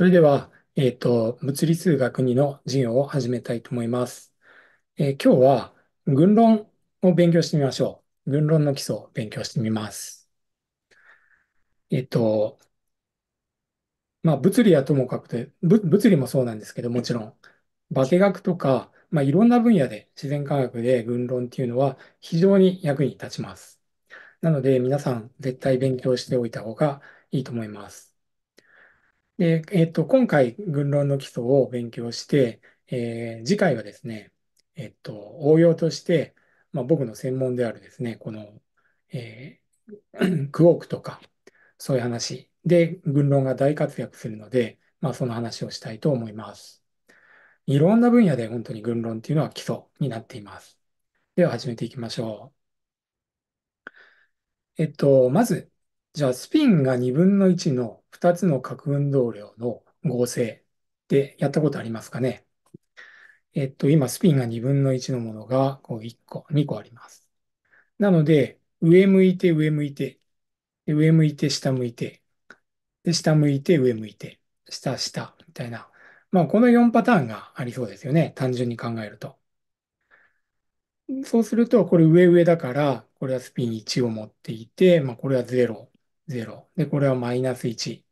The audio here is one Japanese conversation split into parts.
それでは、えっ、ー、と、物理数学2の授業を始めたいと思います。えー、今日は、群論を勉強してみましょう。群論の基礎を勉強してみます。えっ、ー、と、まあ、物理はともかくて、物理もそうなんですけど、もちろん、化学とか、まあ、いろんな分野で自然科学で群論っていうのは非常に役に立ちます。なので皆さん絶対勉強しておいた方がいいと思います。で、えっと、今回、群論の基礎を勉強して、えー次回はですね、えっと、応用として、まあ、僕の専門であるですね、この、えー クォークとか、そういう話で、群論が大活躍するので、まあ、その話をしたいと思います。いろんな分野で本当に群論っていうのは基礎になっています。では始めていきましょう。えっと、まず、じゃあ、スピンが2分の1の2つの核運動量の合成ってやったことありますかねえっと、今、スピンが2分の1のものがこう1個、2個あります。なので、上向いて、上向いて、上向いて、下向いて、で、下向いて、上向いて、下、下、みたいな。まあ、この4パターンがありそうですよね。単純に考えると。そうすると、これ上上だから、これはスピン1を持っていて、まあ、これは0 0。で、これはマイナス1。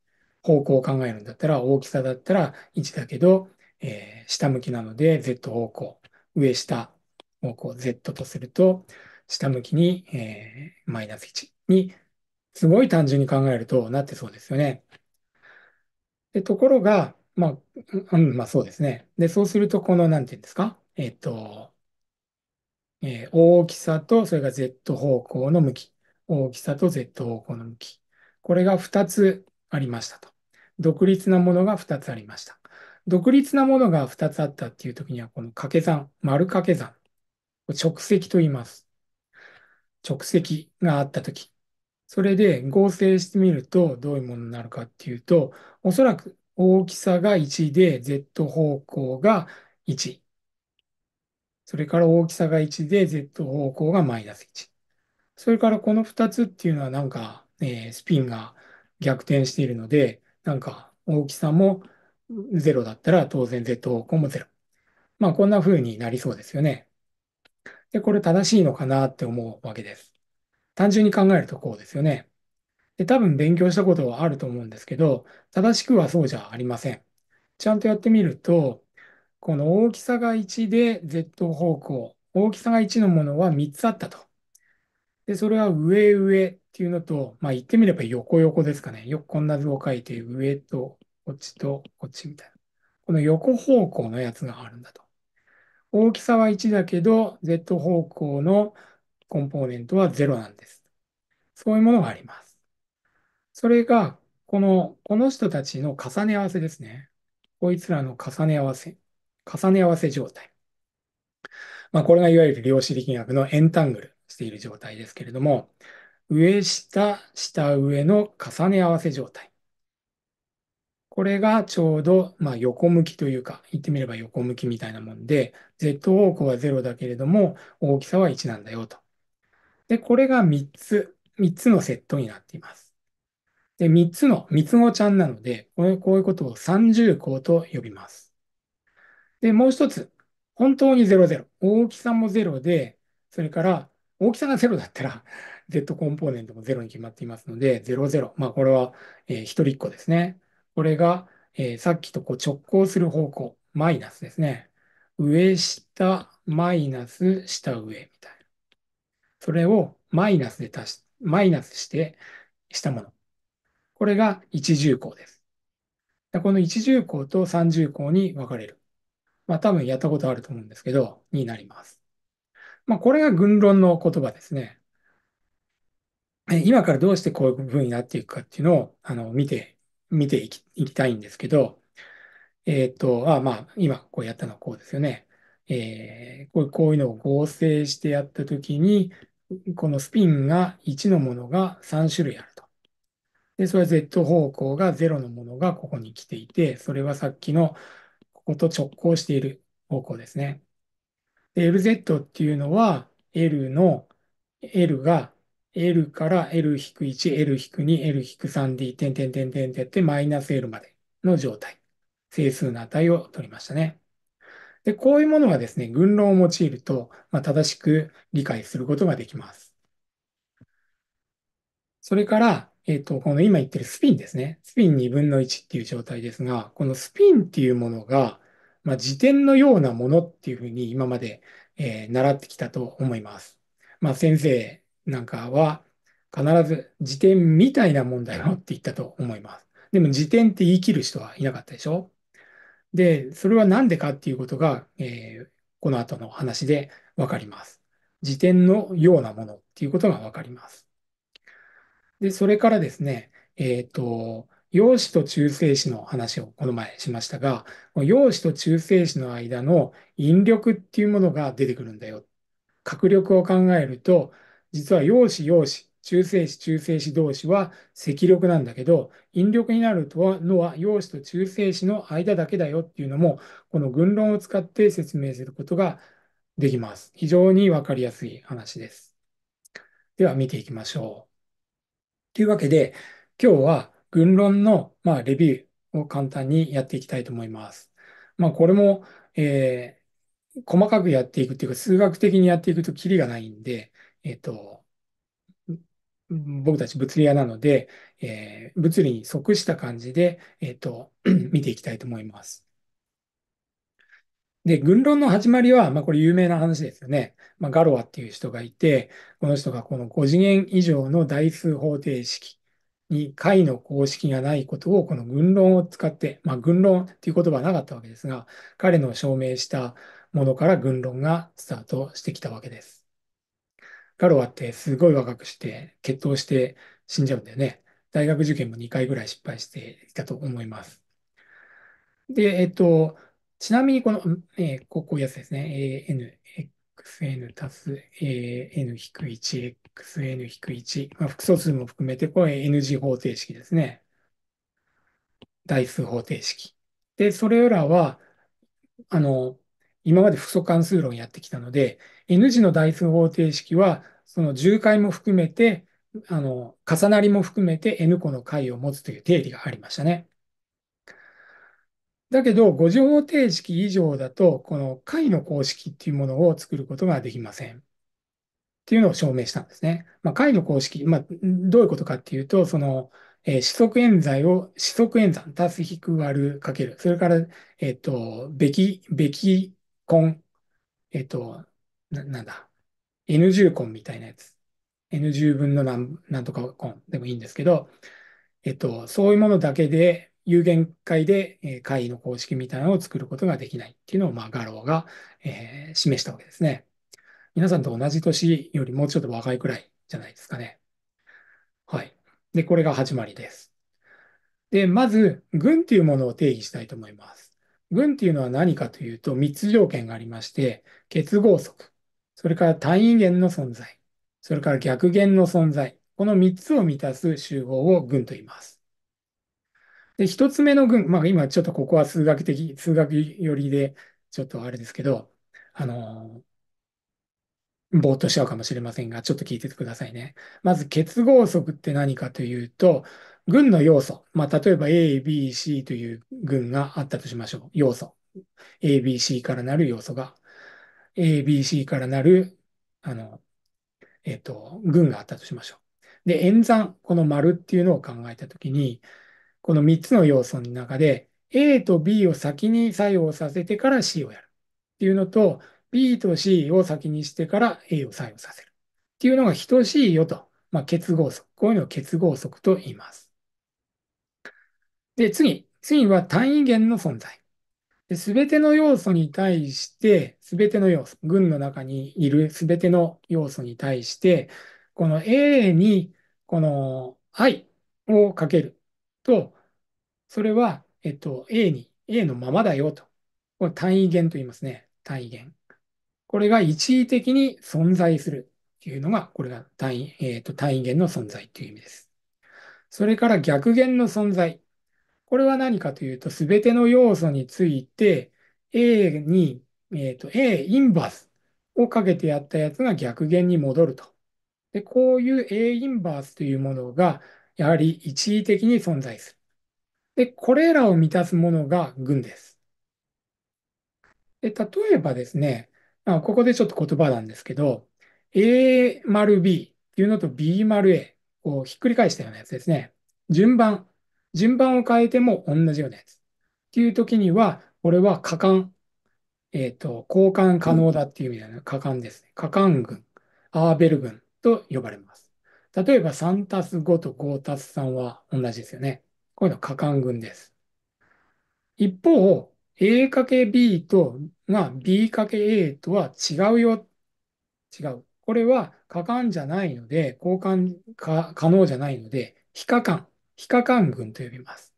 方向を考えるんだったら、大きさだったら1だけど、えー、下向きなので Z 方向。上下方向 Z とすると、下向きに、えマイナス1に、すごい単純に考えるとなってそうですよね。でところが、まあ、うん、まあそうですね。で、そうすると、この、なんていうんですか、えっ、と、えー、大きさと、それが Z 方向の向き。大きさと Z 方向の向き。これが2つありましたと。独立なものが2つありました。独立なものが2つあったっていう時には、この掛け算、丸掛け算、直積と言います。直積があった時。それで合成してみるとどういうものになるかっていうと、おそらく大きさが1で Z 方向が1。それから大きさが1で Z 方向がマイナス1。それからこの2つっていうのはなんかえー、スピンが逆転しているので、なんか大きさも0だったら当然 Z 方向も0。まあこんな風になりそうですよね。で、これ正しいのかなって思うわけです。単純に考えるとこうですよね。で、多分勉強したことはあると思うんですけど、正しくはそうじゃありません。ちゃんとやってみると、この大きさが1で Z 方向、大きさが1のものは3つあったと。で、それは上上っていうのと、まあ言ってみれば横横ですかね。よくこんな図を書いて、上とこっちとこっちみたいな。この横方向のやつがあるんだと。大きさは1だけど、Z 方向のコンポーネントは0なんです。そういうものがあります。それが、この、この人たちの重ね合わせですね。こいつらの重ね合わせ、重ね合わせ状態。まあ、これがいわゆる量子力学のエンタングル。している状態ですけれども、上下、下上の重ね合わせ状態。これがちょうど、まあ、横向きというか、言ってみれば横向きみたいなもんで、Z 方向は0だけれども、大きさは1なんだよと。で、これが3つ、3つのセットになっています。で、3つの、三つ子ちゃんなので、こういうことを30項と呼びます。で、もう一つ、本当に00、大きさも0で、それから大きさが0だったら、Z コンポーネントも0に決まっていますので、0、0。まあ、これは、えー、一人っ子ですね。これが、えー、さっきとこう直行する方向、マイナスですね。上、下、マイナス、下、上みたいな。それをマイナスで足し、マイナスしてしたもの。これが一重項です。この一重項と三重項に分かれる。まあ多分やったことあると思うんですけど、になります。まあ、これが軍論の言葉ですね。今からどうしてこういうふうになっていくかっていうのをあの見て、見ていきいきたいんですけど、えっ、ー、と、あまあ、今こうやったのはこうですよね。えー、こうこういうのを合成してやったときに、このスピンが1のものが3種類あると。で、それは Z 方向が0のものがここに来ていて、それはさっきのここと直行している方向ですね。LZ っていうのは L の L が L から L-1、L-2、L-3D、点点点点点ってマイナス L までの状態。整数の値を取りましたね。で、こういうものはですね、群論を用いると、まあ、正しく理解することができます。それから、えっ、ー、と、この今言ってるスピンですね。スピン2分の1っていう状態ですが、このスピンっていうものが、まあ、辞典のようなものっていうふうに今まで、えー、習ってきたと思います。まあ、先生なんかは必ず辞典みたいなもんだよって言ったと思います。でも辞典って言い切る人はいなかったでしょで、それは何でかっていうことが、えー、この後の話でわかります。辞典のようなものっていうことがわかります。で、それからですね、えっ、ー、と、陽子と中性子の話をこの前しましたが、陽子と中性子の間の引力っていうものが出てくるんだよ。角力を考えると、実は陽子陽子、中性子中性子同士は積力なんだけど、引力になるのは陽子と中性子の間だけだよっていうのも、この群論を使って説明することができます。非常にわかりやすい話です。では見ていきましょう。というわけで、今日は群論の、まあ、レビューを簡単にやっていきたいと思います。まあ、これも、えー、細かくやっていくっていうか、数学的にやっていくとキリがないんで、えっ、ー、と、僕たち物理屋なので、えー、物理に即した感じで、えっ、と、見ていきたいと思います。で、軍論の始まりは、まあ、これ有名な話ですよね。まあ、ガロアっていう人がいて、この人がこの5次元以上の代数方程式に解の公式がないことをこの群論を使って、まあ、群論という言葉はなかったわけですが、彼の証明したものから軍論がスタートしてきたわけです。ガロアってすごい若くして、決闘して死んじゃうんだよね。大学受験も2回ぐらい失敗していたと思います。で、えっと、ちなみにこの、えー、こういうやつですね、xn たす an-1xn-1、まあ、複素数も含めて、これ ng 方程式ですね。代数方程式。で、それらは、あの、今まで複素関数論やってきたので、n 字の代数方程式は、その重解も含めて、あの、重なりも含めて n 個の解を持つという定理がありましたね。だけど、五乗定式以上だと、この解の公式っていうものを作ることができません。っていうのを証明したんですね。まあ、解の公式、まあ、どういうことかっていうと、その、えー、四則演算を、四則演算、足す引く割るかける。それから、えっ、ー、と、べき、べき根、えっ、ー、と、な、なんだ、N10 根みたいなやつ。N10 分の何とか根でもいいんですけど、えっと、そういうものだけで、有限界で、え会議の公式みたいなのを作ることができないっていうのを、まあ、ガローが、えー、示したわけですね。皆さんと同じ年よりもうちょっと若いくらいじゃないですかね。はい。で、これが始まりです。で、まず、軍っていうものを定義したいと思います。軍っていうのは何かというと、3つ条件がありまして、結合則、それから単位元の存在、それから逆元の存在、この3つを満たす集合を軍と言います。で、一つ目の群、まあ今ちょっとここは数学的、数学寄りで、ちょっとあれですけど、あのー、ぼーっとしちゃうかもしれませんが、ちょっと聞いててくださいね。まず結合則って何かというと、群の要素。まあ、例えば A、B、C という群があったとしましょう。要素。A、B、C からなる要素が、A、B、C からなる、あの、えっと、群があったとしましょう。で、演算、この丸っていうのを考えたときに、この3つの要素の中で、A と B を先に作用させてから C をやるっていうのと、B と C を先にしてから A を作用させるっていうのが等しいよと、まあ、結合則。こういうのを結合則と言います。で、次。次は単位元の存在。すべての要素に対して、すべての要素、群の中にいるすべての要素に対して、この A にこの I をかけると、それは、えっと、A に、A のままだよと。これ単位元と言いますね。単位元。これが一時的に存在するっていうのが、これが単位、えっ、と、単位元の存在という意味です。それから逆元の存在。これは何かというと、すべての要素について、A に、えっ、と、A インバースをかけてやったやつが逆元に戻ると。で、こういう A インバースというものが、やはり一時的に存在する。で、これらを満たすものが群です。で、例えばですね、まあ、ここでちょっと言葉なんですけど、A 丸 B っていうのと B 丸 A をひっくり返したようなやつですね。順番、順番を変えても同じようなやつ。っていう時には、これは果換、えっ、ー、と、交換可能だっていう意味なの、可換ですね。果換群、アーベル群と呼ばれます。例えば3たす5と5たす3は同じですよね。こういうのは果敢群です。一方、A かけ B と、まあ、B かけ A とは違うよ。違う。これは果敢じゃないので、交換か可能じゃないので、非可観、非可間群と呼びます。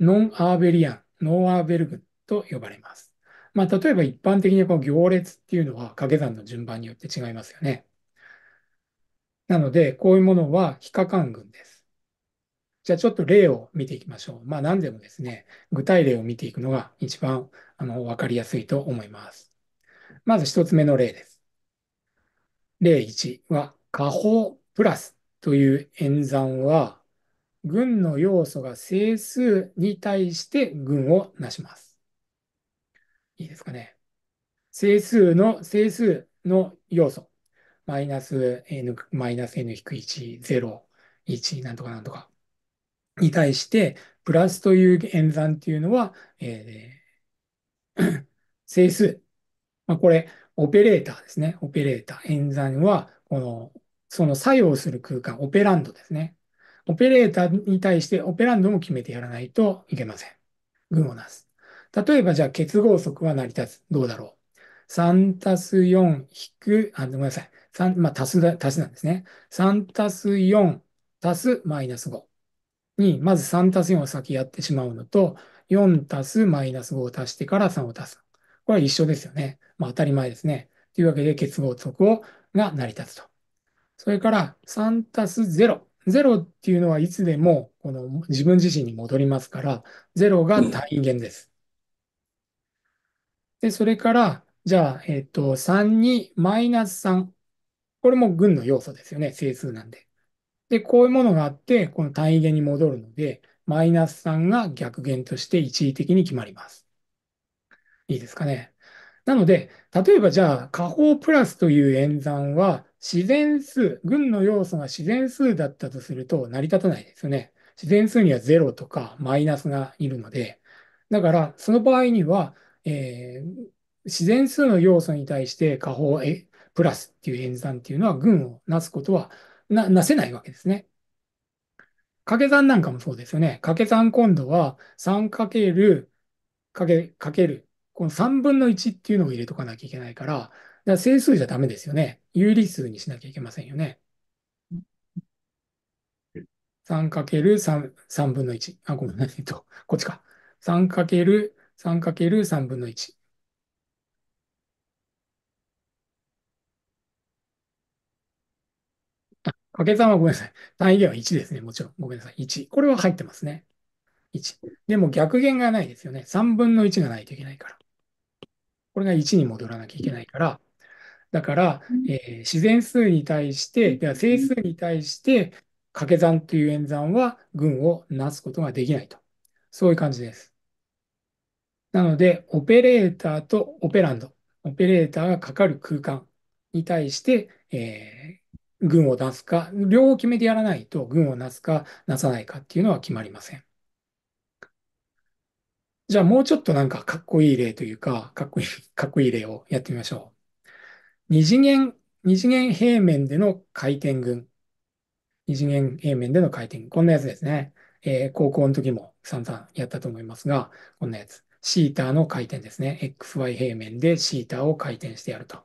ノンアーベリアン、ノンアーベル群と呼ばれます。まあ、例えば一般的にこの行列っていうのは掛け算の順番によって違いますよね。なので、こういうものは非可間群です。じゃあちょっと例を見ていきましょう。まあ何でもですね、具体例を見ていくのが一番あの分かりやすいと思います。まず1つ目の例です。例1は、下法プラスという演算は、群の要素が整数に対して群をなします。いいですかね。整数の、整数の要素。マイナス n、マイナス n-1、0、1、なんとかなんとか。に対して、プラスという演算っていうのは、えー、整数。まあ、これ、オペレーターですね。オペレーター。演算は、この、その作用する空間、オペランドですね。オペレーターに対してオペランドも決めてやらないといけません。群をなす。例えば、じゃあ結合則は成り立つ。どうだろう。3たす4引く、あ、ごめんなさい。3、まあ、足すだ、足しなんですね。3たす4足すマイナス5。に、まず3たす4を先やってしまうのと、4たすマイナス5を足してから3を足す。これは一緒ですよね。まあ、当たり前ですね。というわけで結合則をが成り立つと。それから3たす0。0っていうのはいつでもこの自分自身に戻りますから、0が単位元です。で、それから、じゃあ、えっと、3にマイナス3。これも群の要素ですよね。整数なんで。で、こういうものがあって、この単位元に戻るので、マイナス3が逆減として一時的に決まります。いいですかね。なので、例えばじゃあ、下方プラスという演算は、自然数、群の要素が自然数だったとすると成り立たないですよね。自然数には0とかマイナスがいるので、だから、その場合には、えー、自然数の要素に対して下方プラスっていう演算っていうのは群をなすことはな、なせないわけですね。掛け算なんかもそうですよね。掛け算今度は 3× かけ、かける。この3分の1っていうのを入れとかなきゃいけないから、から整数じゃダメですよね。有理数にしなきゃいけませんよね。3×3、3分の1。あ、ごめんなさい。えっと、こっちか。3×3×3 分の1。掛け算はごめんなさい。単位では1ですね。もちろん。ごめんなさい。1。これは入ってますね。1。でも逆減がないですよね。3分の1がないといけないから。これが1に戻らなきゃいけないから。だから、えー、自然数に対して、では整数に対して掛け算という演算は群をなすことができないと。そういう感じです。なので、オペレーターとオペランド、オペレーターがかかる空間に対して、えー軍を出すか、両方決めてやらないと軍をなすか、なさないかっていうのは決まりません。じゃあもうちょっとなんかかっこいい例というか、かっこいい、かっこいい例をやってみましょう。二次元、二次元平面での回転群。二次元平面での回転。こんなやつですね。えー、高校の時も散々やったと思いますが、こんなやつ。シーターの回転ですね。xy 平面でシーターを回転してやると。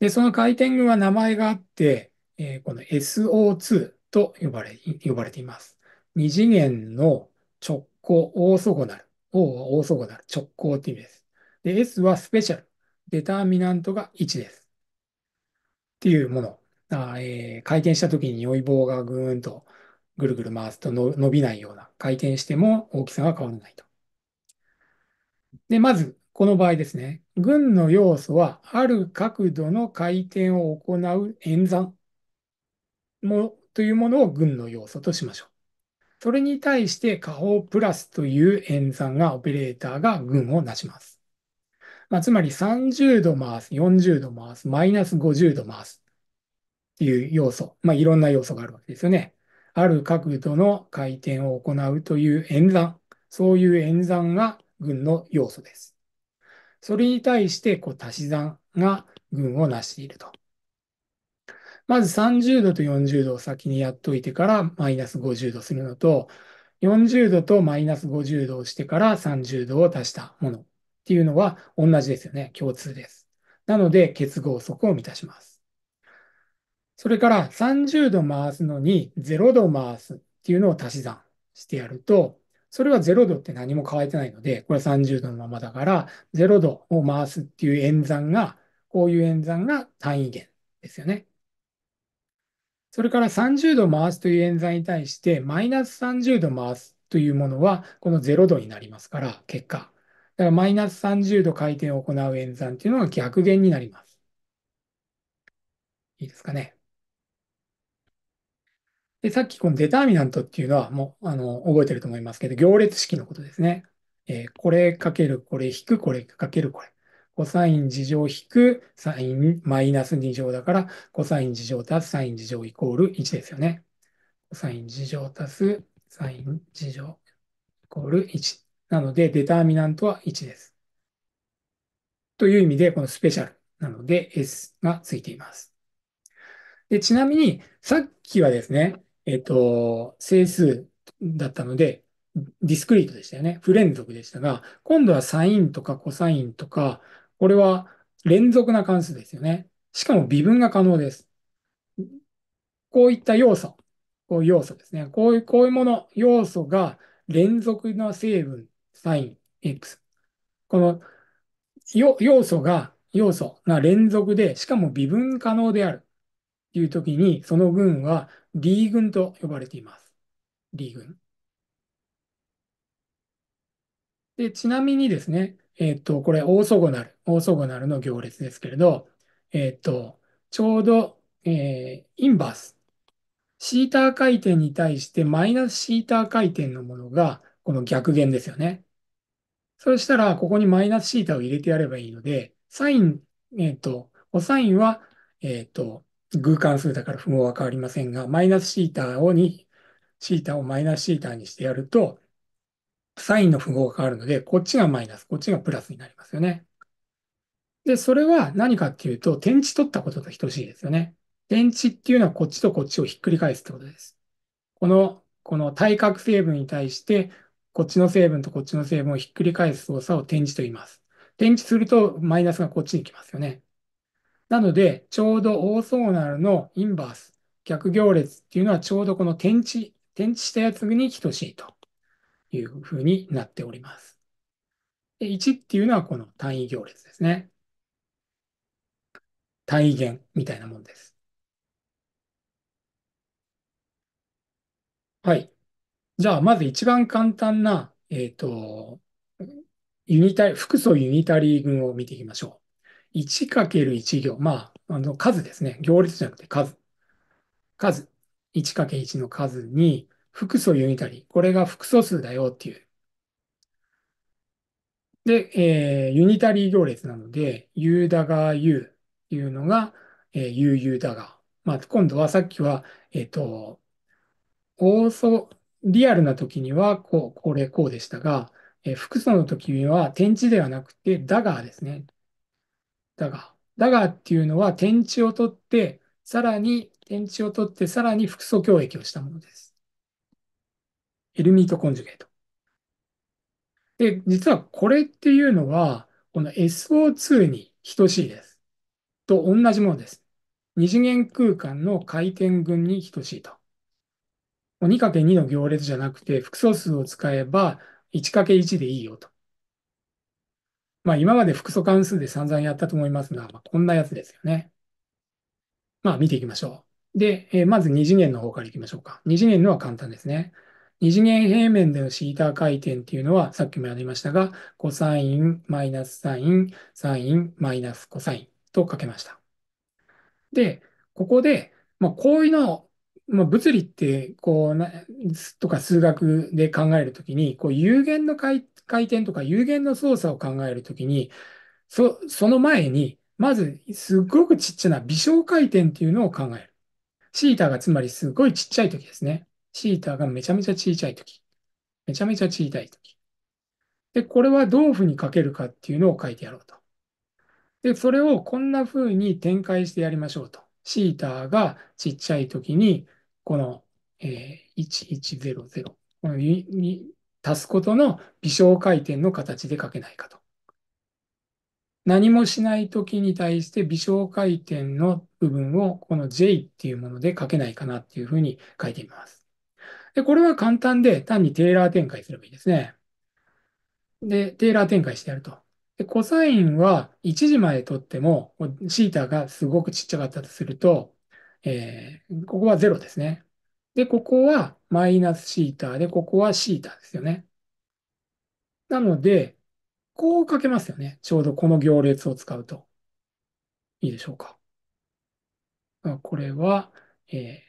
で、その回転群は名前があって、えー、この SO2 と呼ばれ、呼ばれています。二次元の直行、オーソゴナル。O はオーソゴナル、直行って意味です。で、S はスペシャル。デターミナントが1です。っていうもの。あえー、回転した時に酔い棒がぐーんとぐるぐる回すと伸びないような。回転しても大きさが変わらないと。で、まず、この場合ですね。群の要素は、ある角度の回転を行う演算もというものを群の要素としましょう。それに対して下方プラスという演算がオペレーターが群をなします。まあ、つまり30度回す、40度回す、マイナス50度回すっていう要素、まあ、いろんな要素があるわけですよね。ある角度の回転を行うという演算、そういう演算が群の要素です。それに対してこう足し算が群を成していると。まず30度と40度を先にやっといてからマイナス50度するのと、40度とマイナス50度をしてから30度を足したものっていうのは同じですよね。共通です。なので結合則を満たします。それから30度回すのに0度回すっていうのを足し算してやると、それは0度って何も変えてないので、これは30度のままだから、0度を回すっていう演算が、こういう演算が単位元ですよね。それから30度回すという演算に対して、マイナス30度回すというものは、この0度になりますから、結果。だからマイナス30度回転を行う演算っていうのが逆減になります。いいですかね。で、さっきこのデターミナントっていうのはもう、あの、覚えてると思いますけど、行列式のことですね。えー、これかけるこれ引くこれかけるこれ。コサイン事乗引くサインマイナス2乗だから、コサイン事乗足すサイン事乗イコール1ですよね。コサイン事乗足すサイン事乗イコール1。なので、デターミナントは1です。という意味で、このスペシャルなので S がついています。でちなみに、さっきはですね、えっと、整数だったので、ディスクリートでしたよね。不連続でしたが、今度はサインとかコサインとか、これは連続な関数ですよね。しかも微分が可能です。こういった要素、こういう要素ですね。こういう、こういうもの、要素が連続の成分、サイン、x。この要素が、要素が連続で、しかも微分可能である。という時に、その分は D 群と呼ばれています。D 群。で、ちなみにですね、えっ、ー、と、これ、オーソゴナル、オーソゴナルの行列ですけれど、えっ、ー、と、ちょうど、えー、インバース。シーター回転に対してマイナスシーター回転のものが、この逆減ですよね。そしたら、ここにマイナスシータを入れてやればいいので、サイン、えっ、ー、と、コサインは、えっ、と、偶関数だから符号は変わりませんが、マイナスシータをに、シータをマイナスシータにしてやると、サインの符号が変わるので、こっちがマイナス、こっちがプラスになりますよね。で、それは何かっていうと、点値取ったことと等しいですよね。点値っていうのはこっちとこっちをひっくり返すってことです。この、この対角成分に対して、こっちの成分とこっちの成分をひっくり返す操作を点値と言います。点値するとマイナスがこっちに来ますよね。なので、ちょうどオーソーナルのインバース、逆行列っていうのはちょうどこの点値、点値したやつに等しいというふうになっております。で1っていうのはこの単位行列ですね。単位元みたいなもんです。はい。じゃあ、まず一番簡単な、えっ、ー、と、ユニタリ、複素ユニタリー群を見ていきましょう。1る1行、まあ、あの数ですね。行列じゃなくて数。数。1け1の数に複素ユニタリー。これが複素数だよっていう。で、えー、ユニタリー行列なので、U だが U っていうのが、えー、UU だが。まあ、今度はさっきは、えっ、ー、と、オーソ、リアルな時にはこう、これこうでしたが、えー、複素の時には点値ではなくて、だがですね。だが。だがっていうのは天地を取って、さらに天地を取って、さらに複素教液をしたものです。エルミートコンジュゲート。で、実はこれっていうのは、この SO2 に等しいです。と同じものです。二次元空間の回転群に等しいと。2×2 の行列じゃなくて、複素数を使えば 1×1 でいいよと。まあ、今まで複素関数で散々やったと思いますが、まあ、こんなやつですよね。まあ、見ていきましょう。で、えー、まず2次元の方からいきましょうか。2次元のは簡単ですね。2次元平面でのシータ回転っていうのは、さっきもやりましたが、コサイン、マイナスサイン、サイン、マイナスコサインと書けました。で、ここで、まあ、こういうのま物理って、こうな、とか数学で考えるときに、こう有限の回、回転とか有限の操作を考えるときに、そ、その前に、まず、すっごくちっちゃな微小回転っていうのを考える。シータがつまりすごいちっちゃいときですね。シータがめちゃめちゃちいちゃいとき。めちゃめちゃちいいとき。で、これはどういうふうに書けるかっていうのを書いてやろうと。で、それをこんなふうに展開してやりましょうと。シータがちっちゃいときに、この、えー、1100、このに足すことの微小回転の形で書けないかと。何もしない時に対して微小回転の部分をこの J っていうもので書けないかなっていうふうに書いてみます。で、これは簡単で単にテーラー展開すればいいですね。で、テーラー展開してやると。で、コサインは1時までとっても、θ がすごくちっちゃかったとすると、えー、ここは0ですね。で、ここはマイナスシータで、ここはシータですよね。なので、こう書けますよね。ちょうどこの行列を使うと。いいでしょうか。これは、え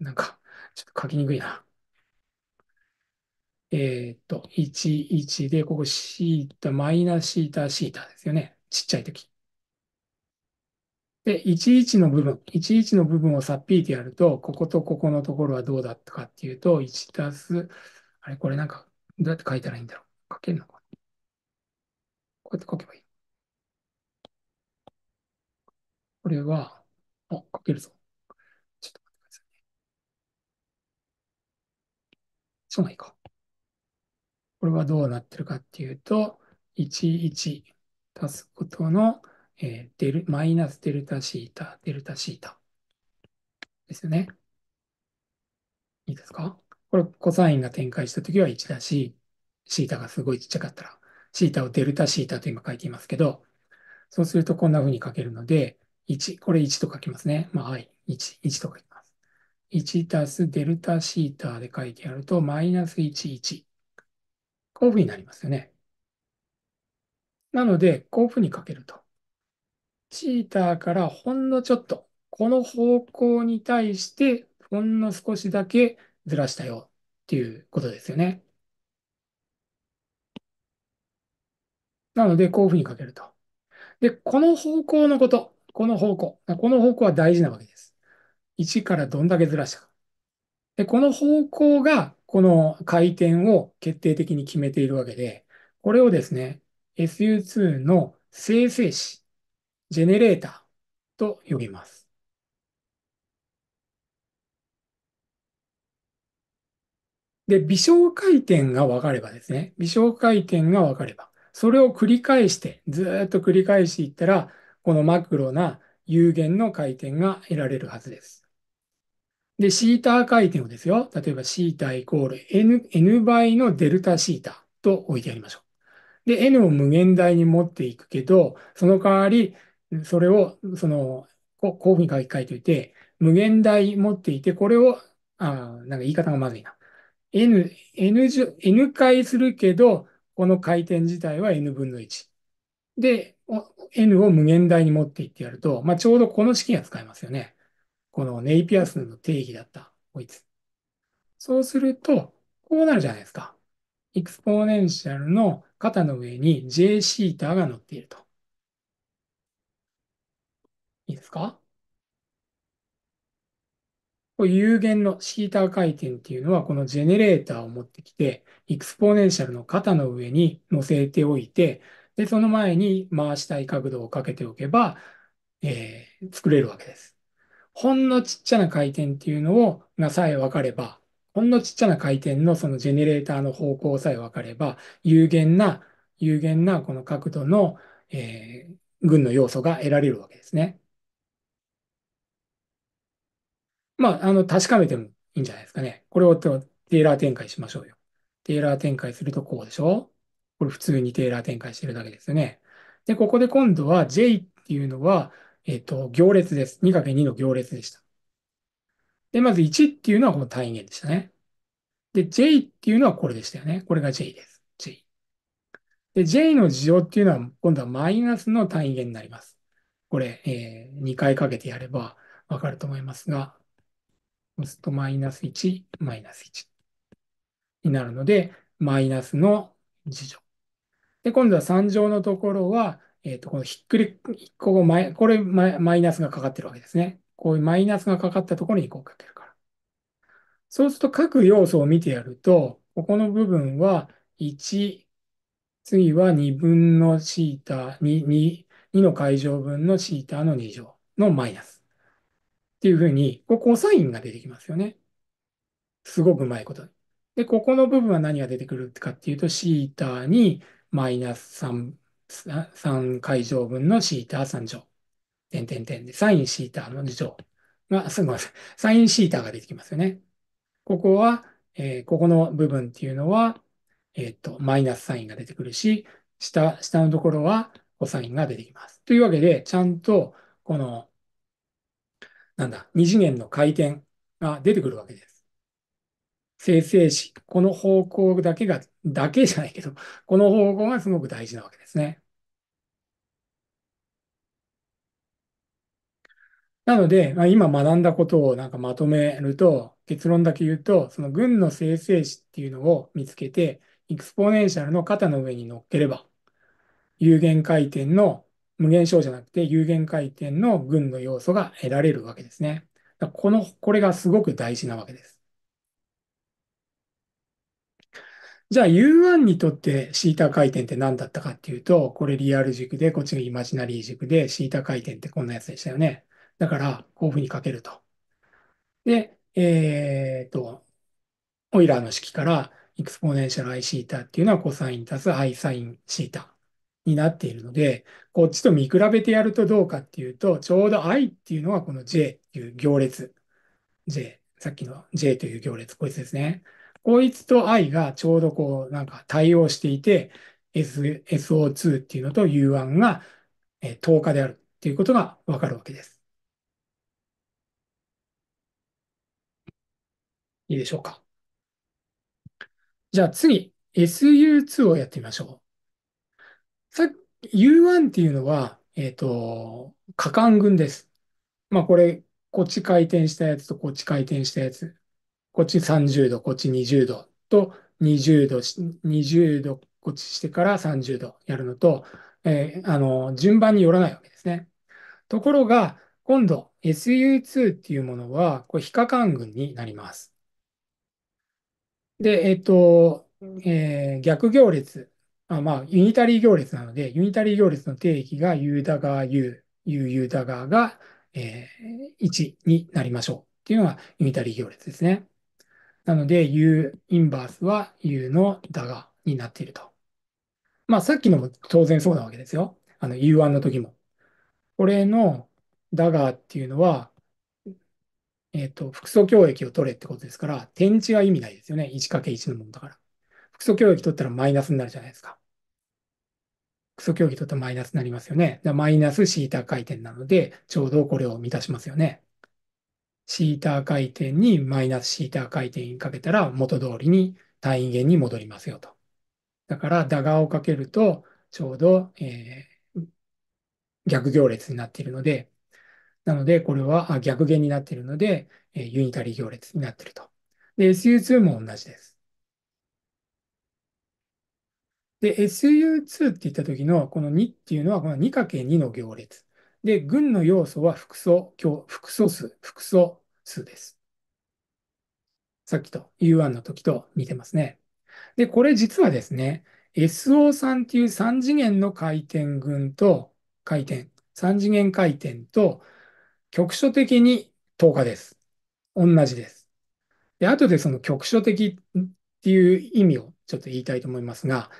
ー、なんか、ちょっと書きにくいな。えっ、と、11で、ここシータ、マイナスシータ、シータですよね。ちっちゃいとき。で、11の部分、11の部分をさっぴいてやると、こことここのところはどうだったかっていうと、1たす、あれ、これなんか、どうやって書いたらいいんだろう。書けるのかこうやって書けばいい。これは、あ、書けるぞ。ちょっと待ってくださいね。そうないか。これはどうなってるかっていうと、11足すことの、えー、デルマイナスデルタシータ、デルタシータですよね。いいですかこれ、コサインが展開したときは1だし、シータがすごいちっちゃかったら、シータをデルタシータと今書いていますけど、そうするとこんな風に書けるので、1、これ1と書きますね。まあ、はい、1、1と書きます。1たすデルタシータで書いてやると、マイナス1、1。こういう風になりますよね。なので、こういう風に書けると。チーターからほんのちょっと、この方向に対して、ほんの少しだけずらしたよっていうことですよね。なので、こういうふうに書けると。で、この方向のこと、この方向、この方向は大事なわけです。1からどんだけずらしたか。で、この方向が、この回転を決定的に決めているわけで、これをですね、SU2 の生成子ジェネレーターと呼びます。で、微小回転が分かればですね、微小回転が分かれば、それを繰り返して、ずっと繰り返していったら、このマクロな有限の回転が得られるはずです。で、シータ回転をですよ。例えば、シータイコール N, N 倍のデルタシータと置いてありましょう。で、N を無限大に持っていくけど、その代わり、それを、その、こう、こういうふうに書き換えておいて、無限大持っていて、これを、あなんか言い方がまずいな。n、n 乗、n 回するけど、この回転自体は n 分の1。で、n を無限大に持っていってやると、まあ、ちょうどこの式が使えますよね。このネイピア数の定義だった、こいつ。そうすると、こうなるじゃないですか。エクスポーネンシャルの肩の上に jθ が乗っていると。いいですかこ有限のシーター回転っていうのは、このジェネレーターを持ってきて、エクスポーネンシャルの肩の上に乗せておいて、で、その前に回したい角度をかけておけば、えー、作れるわけです。ほんのちっちゃな回転っていうのを、がさえ分かれば、ほんのちっちゃな回転のそのジェネレーターの方向さえ分かれば、有限な、有限なこの角度の、えー、群の要素が得られるわけですね。まあ、あの、確かめてもいいんじゃないですかね。これをテーラー展開しましょうよ。テーラー展開するとこうでしょこれ普通にテーラー展開してるだけですよね。で、ここで今度は J っていうのは、えっ、と、行列です。2×2 の行列でした。で、まず1っていうのはこの単位元でしたね。で、J っていうのはこれでしたよね。これが J です。J。で、J の事情っていうのは、今度はマイナスの単位元になります。これ、えー、2回かけてやればわかると思いますが、押すとマイナス1、マイナス1になるので、マイナスの次乗。で、今度は3乗のところは、えっ、ー、と、このひっくり、ここマイ、これマイナスがかかってるわけですね。こういうマイナスがかかったところにこうかけるから。そうすると各要素を見てやると、ここの部分は1、次は2分のシータ、2、2、2の解乗分のシータの2乗のマイナス。っていうふうに、こう、コサインが出てきますよね。すごくうまいこと。で、ここの部分は何が出てくるかっていうと、シーターにマイナス3、3回乗分のシーター3乗。点点点で、サインシーターの乗が、すみません。サインシーターが出てきますよね。ここは、えー、ここの部分っていうのは、えっ、ー、と、マイナスサインが出てくるし、下、下のところはコサインが出てきます。というわけで、ちゃんと、このなんだ、二次元の回転が出てくるわけです。生成詞、この方向だけが、だけじゃないけど、この方向がすごく大事なわけですね。なので、まあ、今学んだことをなんかまとめると、結論だけ言うと、その群の生成詞っていうのを見つけて、エクスポネンシャルの肩の上に乗っければ、有限回転の無限小じゃなくて有限回転の群の要素が得られるわけですね。この、これがすごく大事なわけです。じゃあ U1 にとってシータ回転って何だったかっていうと、これリアル軸で、こっちがイマジナリー軸で、シータ回転ってこんなやつでしたよね。だから、こういうふうに書けると。で、えっ、と、オイラーの式から、エクスポネンシャル i シータっていうのはコサイン足す i サインシータ。になっているので、こっちと見比べてやるとどうかっていうと、ちょうど I っていうのはこの J っていう行列。J、さっきの J という行列、こいつですね。こいつと I がちょうどこう、なんか対応していて、S、SO2 っていうのと U1 が等価であるっていうことがわかるわけです。いいでしょうか。じゃあ次、SU2 をやってみましょう。さっき U1 っていうのは、えっと、可感群です。まあこれ、こっち回転したやつとこっち回転したやつ。こっち30度、こっち20度と20度20度こっちしてから30度やるのと、えー、あの、順番によらないわけですね。ところが、今度 SU2 っていうものは、これ非可感群になります。で、えっと、えー、逆行列あまあ、ユニタリー行列なので、ユニタリー行列の定義が U ダガー U、U U ダガーが、えー、1になりましょうっていうのがユニタリー行列ですね。なので U インバースは U のダガーになっていると。まあ、さっきのも当然そうなわけですよ。あの U1 の時も。これのダガーっていうのは、えっ、ー、と、複素共益を取れってことですから、点値は意味ないですよね。1×1 のものだから。クソ教育取ったらマイナスになるじゃないですか。クソ教育取ったらマイナスになりますよね。マイナスシータ回転なので、ちょうどこれを満たしますよね。シータ回転にマイナスシータ回転にかけたら元通りに単位元に戻りますよと。だから、打側をかけると、ちょうど、えー、逆行列になっているので、なので、これは逆弦になっているので、えユニタリー行列になっていると。で、SU2 も同じです。で、SU2 って言った時のこの2っていうのはこの 2×2 の行列。で、群の要素は複素、複素数、複素数です。さっきと U1 の時と似てますね。で、これ実はですね、SO3 っていう3次元の回転群と回転、3次元回転と局所的に等価です。同じです。で、後でその局所的っていう意味をちょっと言いたいと思いますが、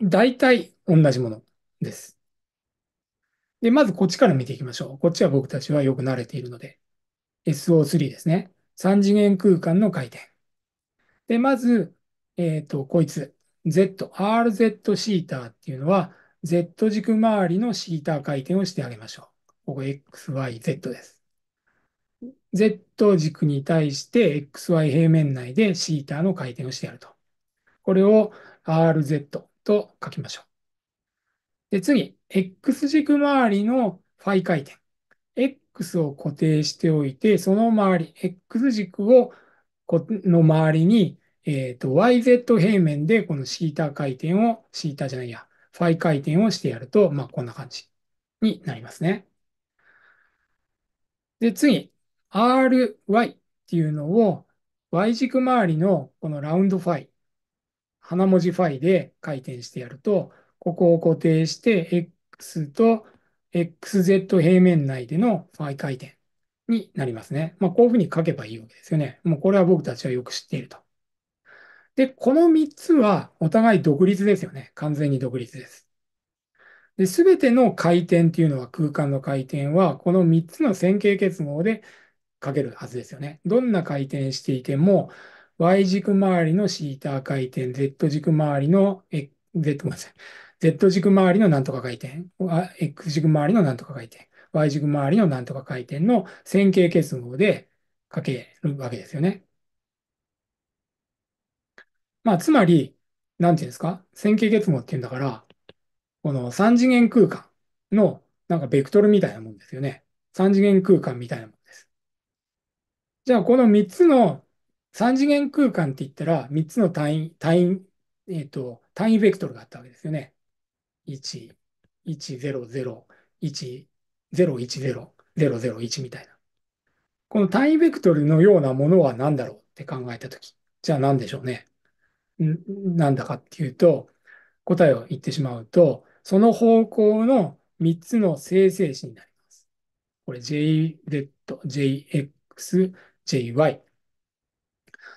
大体同じものです。で、まずこっちから見ていきましょう。こっちは僕たちはよく慣れているので。SO3 ですね。3次元空間の回転。で、まず、えっ、ー、と、こいつ、Z、RZ シーターっていうのは、Z 軸周りのシーター回転をしてあげましょう。ここ XYZ です。Z 軸に対して XY 平面内でシーターの回転をしてやると。これを RZ、と書きましょう。で、次、X 軸周りのファイ回転。X を固定しておいて、その周り、X 軸をの周りに、えっ、ー、と、YZ 平面でこのシータ回転を、シータじゃないや、ファイ回転をしてやると、まあ、こんな感じになりますね。で、次、RY っていうのを Y 軸周りのこのラウンドファイ花文字ファイで回転してやると、ここを固定して X と XZ 平面内でのファイ回転になりますね。まあ、こういうふうに書けばいいわけですよね。もうこれは僕たちはよく知っていると。で、この3つはお互い独立ですよね。完全に独立です。で、すべての回転っていうのは空間の回転は、この3つの線形結合で書けるはずですよね。どんな回転していても、Y 軸周りのシータ回転、Z 軸周りの、え、Z、ごめんなさい。Z 軸周りのなんとか回転、X 軸周りのなんとか回転、Y 軸周りのなんとか回転の線形結合でかけるわけですよね。まあ、つまり、なんていうんですか、線形結合っていうんだから、この三次元空間のなんかベクトルみたいなもんですよね。三次元空間みたいなもんです。じゃあ、この三つの3次元空間って言ったら、3つの単位、単位、えっ、ー、と、単位ベクトルがあったわけですよね。1、1、0、0、1、0、1、0、0、1みたいな。この単位ベクトルのようなものは何だろうって考えたとき、じゃあ何でしょうね。なんだかっていうと、答えを言ってしまうと、その方向の3つの生成子になります。これ JZ、JX、JY。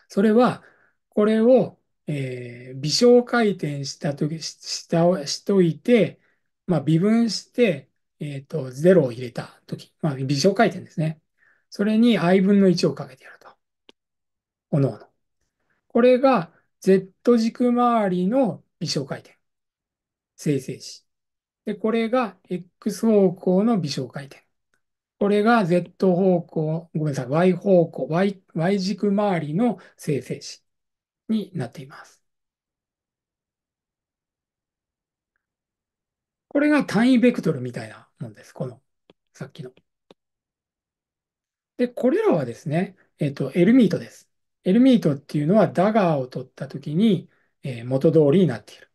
それは、これを、えー、微小回転したとき、したをしといて、まあ、微分して、えっ、ー、と、0を入れたとき、まあ、微小回転ですね。それに i 分の1をかけてやると。おのおの。これが Z 軸周りの微小回転。生成子。で、これが X 方向の微小回転。これが Z 方向、ごめんなさい、Y 方向、Y, y 軸周りの生成子になっています。これが単位ベクトルみたいなもんです。この、さっきの。で、これらはですね、えっ、と、エルミートです。エルミートっていうのはダガーを取ったときに、えー、元通りになっている。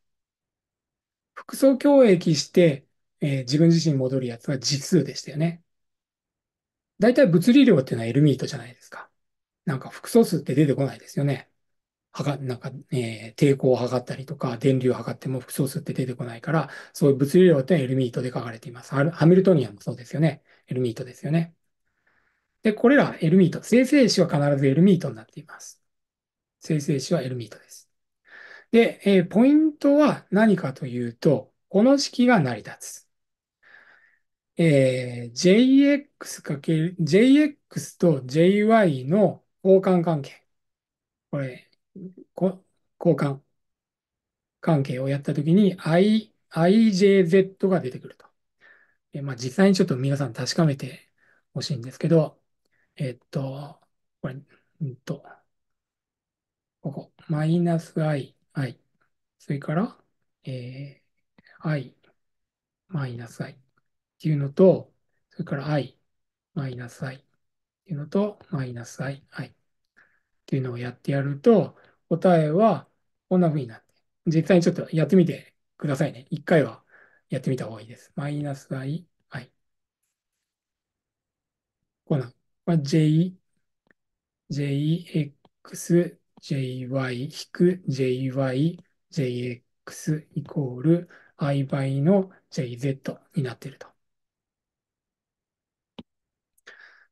複素共益して、えー、自分自身に戻るやつは実数でしたよね。大体物理量っていうのはエルミートじゃないですか。なんか複素数って出てこないですよね。はが、なんか、えー、抵抗を測ったりとか、電流を測っても複素数って出てこないから、そういう物理量ってエルミートで書かれています。ハミルトニアもそうですよね。エルミートですよね。で、これらエルミート。生成子は必ずエルミートになっています。生成子はエルミートです。で、えー、ポイントは何かというと、この式が成り立つ。えー、JX かける、JX と JY の交換関係。これ、こ交換関係をやったときに I、IJZ が出てくると。えー、まあ、実際にちょっと皆さん確かめてほしいんですけど、えー、っと、これ、うんと、ここ、マイナス I、I。それから、えー、I、マイナス I。っていうのと、それから i、マイナス i っていうのと、マイナス i、i っていうのをやってやると、答えはこんな風になって、実際にちょっとやってみてくださいね。一回はやってみた方がいいです。マイナス i、i。こんな。まあ、j、jx、jy、引く jy、jx イコール i 倍の jz になっていると。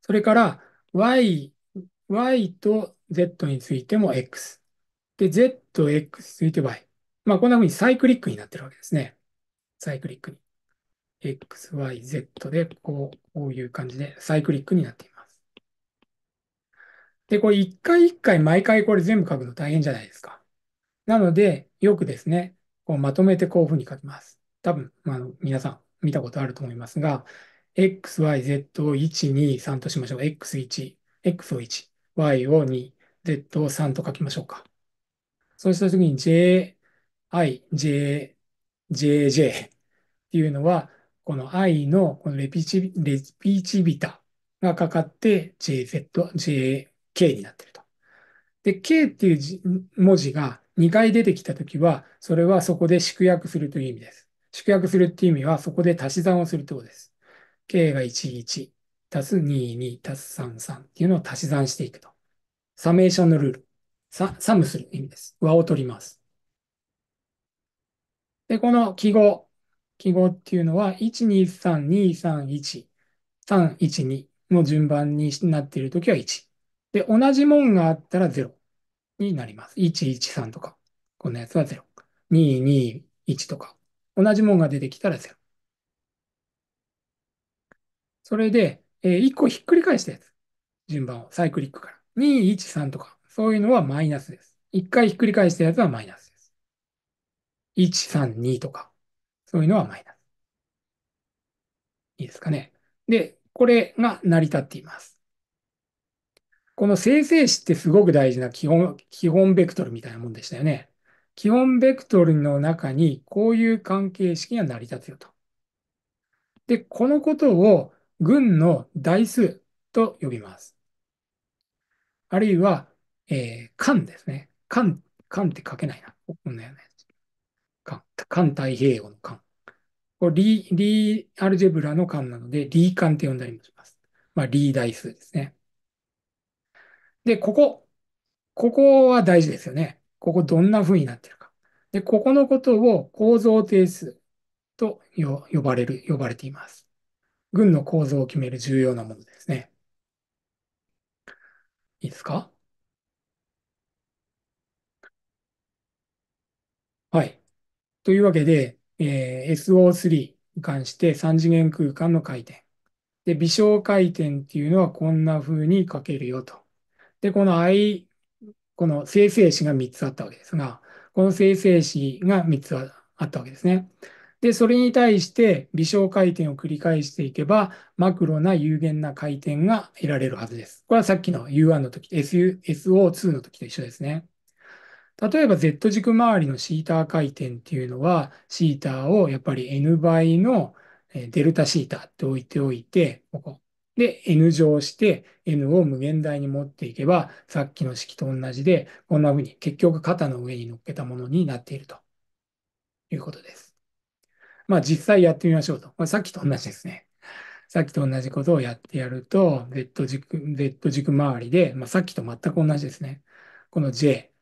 それから y、y と z についても x。で、z、x について y。まあ、こんな風にサイクリックになってるわけですね。サイクリックに。x, y, z で、こう、こういう感じでサイクリックになっています。で、これ一回一回毎回これ全部書くの大変じゃないですか。なので、よくですね、こうまとめてこういう風に書きます。多分、まあ、皆さん見たことあると思いますが、XYZ を1、2、3としましょう。X1、X を1、Y を2、Z を3と書きましょうか。そうしたときに J、I、J、JJ っていうのは、この I のこのレピチレピチビタがかかって JZ、JK になってると。で、K っていう文字が2回出てきたときは、それはそこで縮約するという意味です。縮約するっていう意味は、そこで足し算をするということです。K が11足す22足す33っていうのを足し算していくと。サメーションのルール。ササムする意味です。和を取ります。で、この記号。記号っていうのは、123231、312の順番になっているときは1。で、同じもんがあったら0になります。113とか。こんなやつは0。221とか。同じもんが出てきたら0。それで、えー、1個ひっくり返したやつ。順番を、サイクリックから。2、1、3とか、そういうのはマイナスです。1回ひっくり返したやつはマイナスです。1、3、2とか、そういうのはマイナス。いいですかね。で、これが成り立っています。この生成詞ってすごく大事な基本、基本ベクトルみたいなもんでしたよね。基本ベクトルの中にこういう関係式が成り立つよと。で、このことを群の台数と呼びます。あるいは、えー、間ですね。間、間って書けないな。こんなようなやつ。間、間太平洋の間。これリ、リーアルジェブラの間なので、リー間って呼んだりもします。まあ、リー台数ですね。で、ここ。ここは大事ですよね。ここどんな風になってるか。で、ここのことを構造定数と呼ばれる、呼ばれています。軍の構造を決める重要なものですね。いいですかはい。というわけで、えー、SO3 に関して3次元空間の回転。で、微小回転っていうのはこんな風に書けるよと。で、この I、この生成子が3つあったわけですが、この生成子が3つあったわけですね。で、それに対して微小回転を繰り返していけば、マクロな有限な回転が得られるはずです。これはさっきの U1 の時、SU、SO2 の時と一緒ですね。例えば Z 軸周りのシーター回転っていうのは、シーターをやっぱり N 倍のデルタシータって置いておいて、ここ。で、N 乗して、N を無限大に持っていけば、さっきの式と同じで、こんな風に結局肩の上に乗っけたものになっているということです。まあ実際やってみましょうと。まあ、さっきと同じですね。さっきと同じことをやってやると、Z 軸、Z 軸周りで、まあ、さっきと全く同じですね。この J、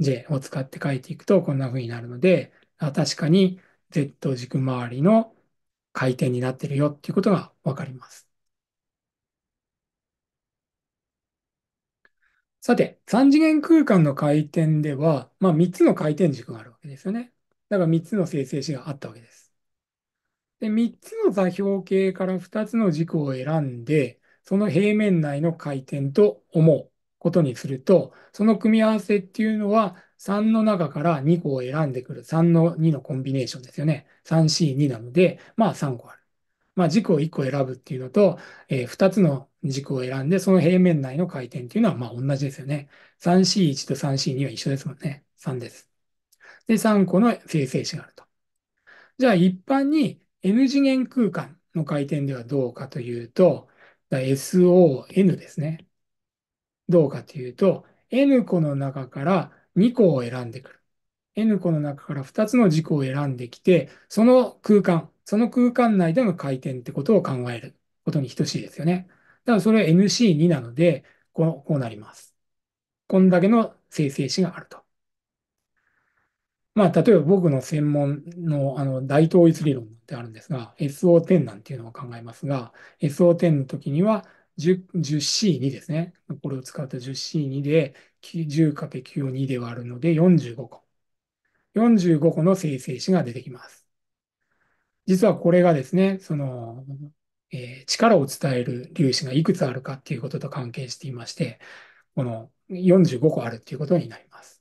J を使って書いていくとこんな風になるので、あ確かに Z 軸周りの回転になってるよっていうことがわかります。さて、三次元空間の回転では、まあ、3つの回転軸があるわけですよね。だから3つの生成子があったわけです。で、3つの座標系から2つの軸を選んで、その平面内の回転と思うことにすると、その組み合わせっていうのは、3の中から2個を選んでくる3の2のコンビネーションですよね。3C2 なので、まあ3個ある。まあ軸を1個選ぶっていうのと、えー、2つの軸を選んで、その平面内の回転っていうのはまあ同じですよね。3C1 と 3C2 は一緒ですもんね。3です。で、3個の生成子があると。じゃあ、一般に N 次元空間の回転ではどうかというと、SON ですね。どうかというと、N 個の中から2個を選んでくる。N 個の中から2つの軸を選んできて、その空間、その空間内での回転ってことを考えることに等しいですよね。だからそれは NC2 なのでこう、こうなります。こんだけの生成子があると。まあ、例えば僕の専門のあの大統一理論ってあるんですが、SO10 なんていうのを考えますが、SO10 の時には 10C2 ですね。これを使った 10C2 で 10×9 をで割るので45個。45個の生成子が出てきます。実はこれがですね、その、えー、力を伝える粒子がいくつあるかっていうことと関係していまして、この45個あるっていうことになります。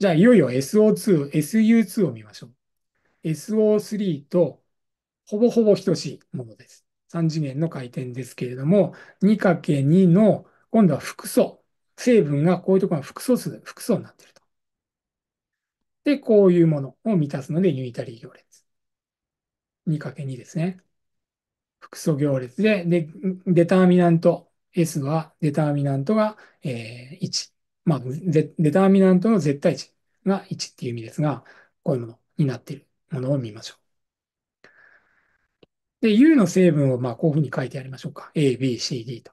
じゃあ、いよいよ SO2、SU2 を見ましょう。SO3 とほぼほぼ等しいものです。3次元の回転ですけれども、2×2 の今度は複素。成分がこういうところが複素数、複素になっていると。で、こういうものを満たすので、ユニタリー行列。2×2 ですね。複素行列で、で、デターミナント、S はデターミナントが、えー、1。まあ、デターミナントの絶対値が1っていう意味ですが、こういうものになっているものを見ましょう。で、U の成分をまあこういうふうに書いてやりましょうか。A, B, C, D と。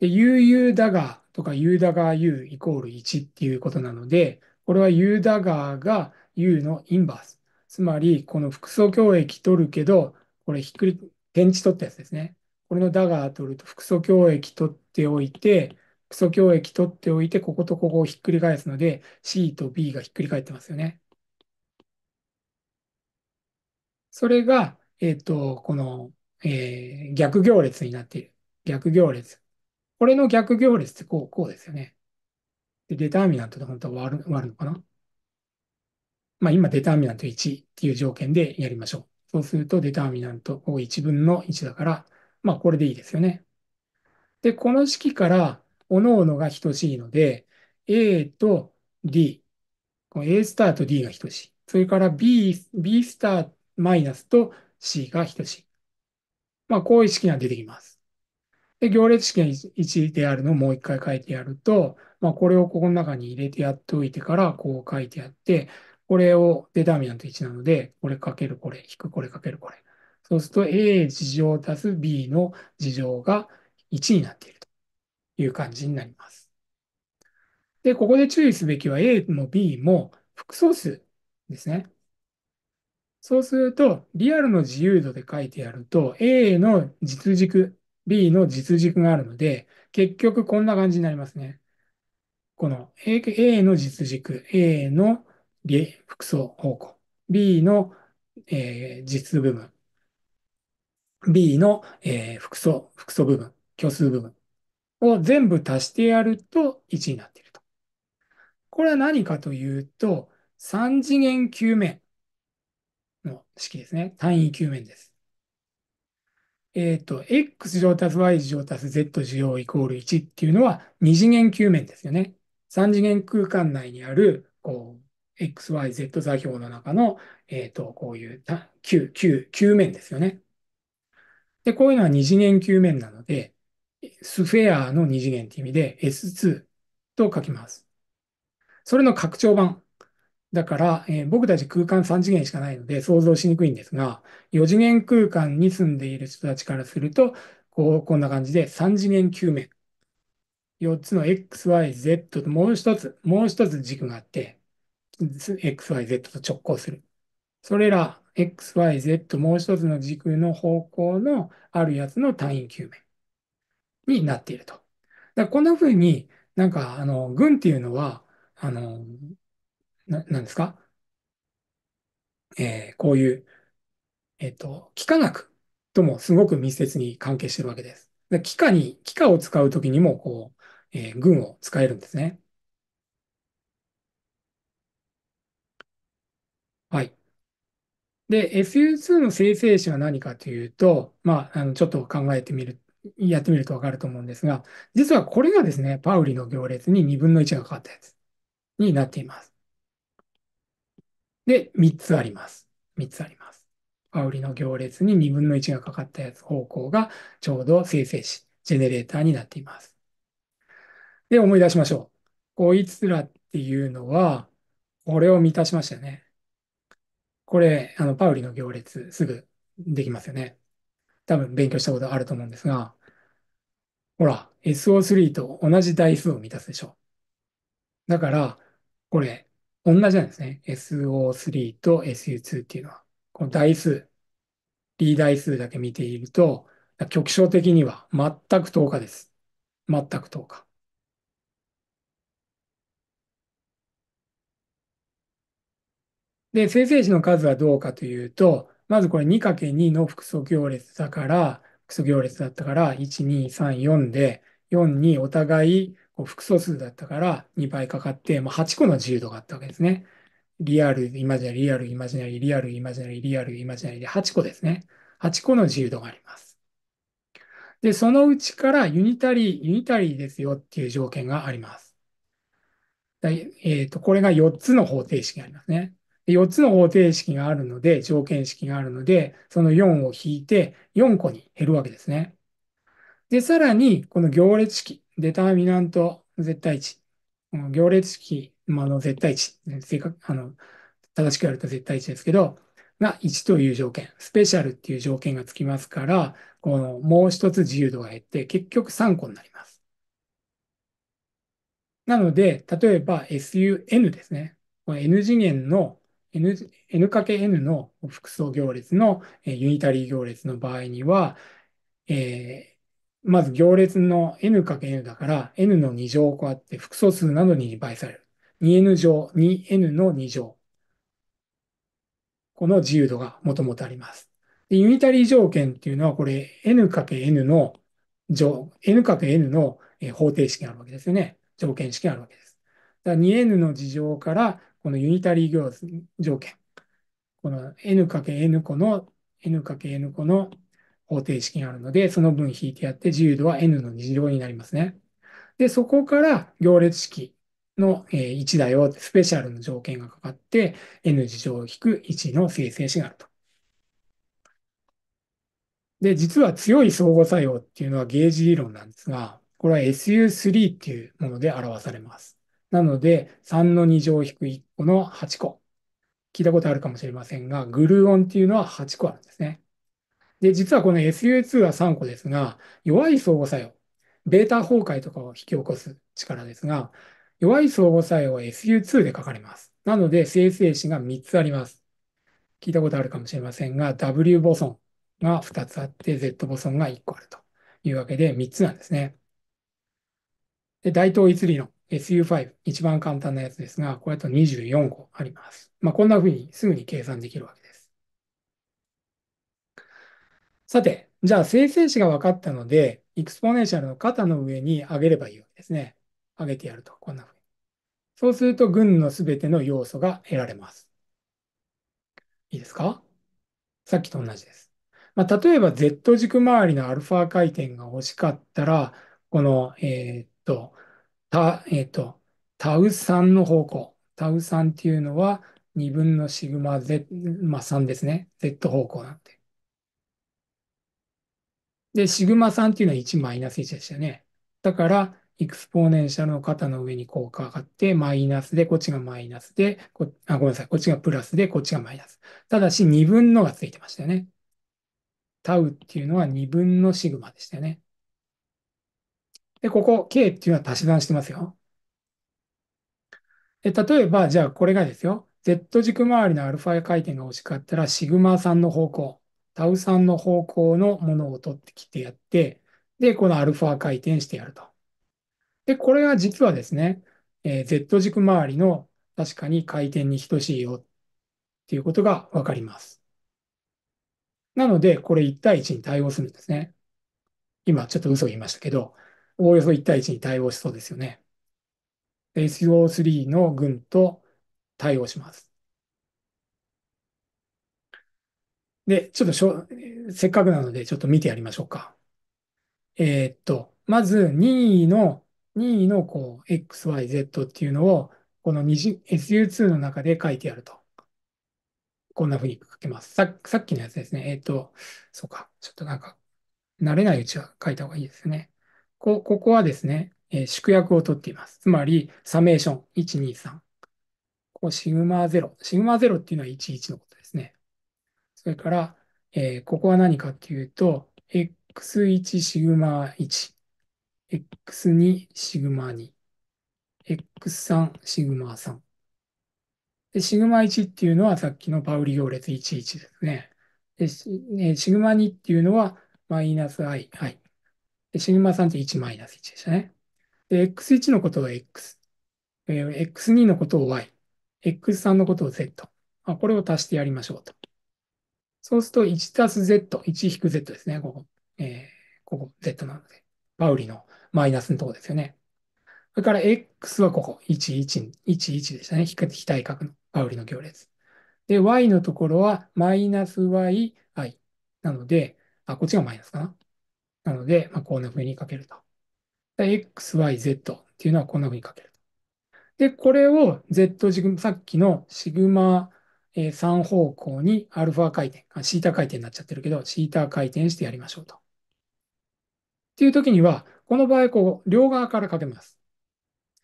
で、UU だがとか U だが U イコール1っていうことなので、これは U だがが U のインバース。つまり、この複素共益取るけど、これひっくり、点値取ったやつですね。これのダガー取ると複素共益取っておいて、基礎教育取っておいて、こことここをひっくり返すので、C と B がひっくり返ってますよね。それが、えっ、ー、と、この、えー、逆行列になっている。逆行列。これの逆行列ってこう、こうですよね。で、デターミナントで本当は割る割るのかなまあ今デターミナント1っていう条件でやりましょう。そうするとデターミナントを1分の1だから、まあこれでいいですよね。で、この式からおのおのが等しいので、A と D、この A スターと D が等しい。それから B、B スターマイナスと C が等しい。まあ、こういう式が出てきます。で、行列式が1であるのをもう一回書いてやると、まあ、これをここの中に入れてやっておいてから、こう書いてやって、これをデターミナント1なので、これかけるこれ、引くこれかけるこれ。そうすると A 事乗足す B の事乗が1になっていると。いう感じになります。で、ここで注意すべきは A も B も複素数ですね。そうすると、リアルの自由度で書いてやると、A の実軸、B の実軸があるので、結局こんな感じになりますね。この A, A の実軸、A の複素方向、B の、えー、実部分、B の、えー、複素、複素部分、虚数部分。を全部足してやると1になっていると。これは何かというと、3次元球面の式ですね。単位球面です。えっ、ー、と、x 乗足す y 乗足す z 乗イコール1っていうのは2次元球面ですよね。3次元空間内にある、こう、xyz 座標の中の、えっ、ー、と、こういう球、球、球面ですよね。で、こういうのは2次元球面なので、スフェアの2次元って意味で S2 と書きます。それの拡張版。だから、えー、僕たち空間3次元しかないので想像しにくいんですが、4次元空間に住んでいる人たちからすると、こう、こんな感じで3次元球面。4つの XYZ ともう一つ、もう一つ軸があって、XYZ と直行する。それら XYZ もう一つの軸の方向のあるやつの単位球面。になっていると。だこんなふうになんか、あの、軍っていうのは、あの、ななんですかえー、こういう、えっ、ー、と、幾何学ともすごく密接に関係してるわけです。幾何に、幾何を使うときにも、こう、えー、を使えるんですね。はい。で、SU2 の生成子は何かというと、まあ、あのちょっと考えてみるやってみるとわかると思うんですが、実はこれがですね、パウリの行列に2分の1がかかったやつになっています。で、3つあります。3つあります。パウリの行列に2分の1がかかったやつ方向がちょうど生成子、ジェネレーターになっています。で、思い出しましょう。こいつらっていうのは、これを満たしましたよね。これ、あの、パウリの行列、すぐできますよね。多分勉強したことあると思うんですが、ほら、SO3 と同じ台数を満たすでしょ。だから、これ、同じなんですね。SO3 と SU2 っていうのは。この台数、リー台数だけ見ていると、局所的には全く等価です。全く等価。で、生成子の数はどうかというと、まずこれ 2×2 の複素行列だから、複素行列だったから、1、2、3、4で、4にお互い複素数だったから2倍かかって、もう8個の自由度があったわけですね。リアル、イマジナリ、リアル、イマジナリ、リアル、イマジナリ、リアル、イマジナリで8個ですね。8個の自由度があります。で、そのうちからユニタリー、ユニタリーですよっていう条件があります。えっ、ー、と、これが4つの方程式がありますね。4つの方程式があるので、条件式があるので、その4を引いて4個に減るわけですね。で、さらに、この行列式、デターミナント絶対値、この行列式、まあ、の絶対値、正確、あの、正しくやると絶対値ですけど、が1という条件、スペシャルっていう条件がつきますから、このもう一つ自由度が減って、結局3個になります。なので、例えば SUN ですね。この N 次元の N, N×N の複層行列の、えー、ユニタリー行列の場合には、えー、まず行列の N×N だから N の2乗こうやって複素数などに倍される。2N 乗、2N の2乗。この自由度がもともとあります。でユニタリー条件っていうのはこれ N×N の乗、N×N の方程式があるわけですよね。条件式があるわけです。だ 2N の事情からこのユニタリー行条件、この n×n 個の n×n 個の方程式があるので、その分引いてやって自由度は n の2乗になりますね。で、そこから行列式の1だよ、スペシャルの条件がかかって、n 次乗引く1の生成子があると。で、実は強い相互作用っていうのはゲージ理論なんですが、これは SU3 っていうもので表されます。なので、3の2乗引く1個の8個。聞いたことあるかもしれませんが、グルーオンっていうのは8個あるんですね。で、実はこの s u 2は3個ですが、弱い相互作用、ベータ崩壊とかを引き起こす力ですが、弱い相互作用は SU2 で書かれます。なので、生成子が3つあります。聞いたことあるかもしれませんが、W ボソンが2つあって、Z ボソンが1個あるというわけで3つなんですね。で大統一理論。SU5、一番簡単なやつですが、これだと24個あります。まあ、こんなふうにすぐに計算できるわけです。さて、じゃあ生成子が分かったので、エクスポネンシャルの肩の上に上げればいいわけですね。上げてやると、こんなふうに。そうすると、群のすべての要素が得られます。いいですかさっきと同じです。まあ、例えば、Z 軸周りのアルファ回転が欲しかったら、この、えー、っと、た、えっ、ー、と、タウ3の方向。タウ3。っていうのは2分のシグマ Z、まあ、3ですね。Z 方向なんで。で、シグマ3っていうのは1マイナス1でしたよね。だから、エクスポーネンシャルの肩の上にこうかかって、マイナスで、こっちがマイナスでこ、あ、ごめんなさい、こっちがプラスで、こっちがマイナス。ただし、2分のがついてましたよね。タウっていうのは2分のシグマでしたよね。で、ここ k っていうのは足し算してますよ。で、例えば、じゃあこれがですよ。Z 軸周りのアルファ回転が欲しかったら、シグマ3の方向、タウ3の方向のものを取ってきてやって、で、このアルファ回転してやると。で、これは実はですね、えー、Z 軸周りの確かに回転に等しいよっていうことがわかります。なので、これ1対1に対応するんですね。今ちょっと嘘言いましたけど、おおよそ1対1に対応しそうですよね。SO3 の群と対応します。で、ちょっとしょ、せっかくなので、ちょっと見てやりましょうか。えー、っと、まず任意の、任意のこう、x, y, z っていうのを、この SU2 の中で書いてやると。こんな風に書けます。ささっきのやつですね。えー、っと、そうか。ちょっとなんか、慣れないうちは書いた方がいいですね。こ、ここはですね、えー、縮約をとっています。つまり、サメーション1、2、3。こう、シグマ0。シグマ0っていうのは11のことですね。それから、えー、ここは何かっていうと、x1 シグマ1、x2 シグマ2、x3 シグマ3。で、シグマ1っていうのはさっきのパウリ行列11ですね。で、シグマ2っていうのはマイナス i、i。で、シグマ3って1マイナス1でしたね。で、x1 のことを x、えー、x2 のことを y、x3 のことを z。まあ、これを足してやりましょうと。そうすると1足す z、1引く z ですね。ここ、えー、ここ z なので。パウリのマイナスのとこですよね。それから x はここ、11、11でしたね。非対角のパウリの行列。で、y のところはマイナス yi。なので、あ、こっちがマイナスかな。なので、まあ、こんな風に書けると。xyz っていうのはこんな風に書けると。で、これを z 軸、さっきのシグマ3方向にアルファ回転、あシータ回転になっちゃってるけど、シータ回転してやりましょうと。っていう時には、この場合、こう、両側からかけます。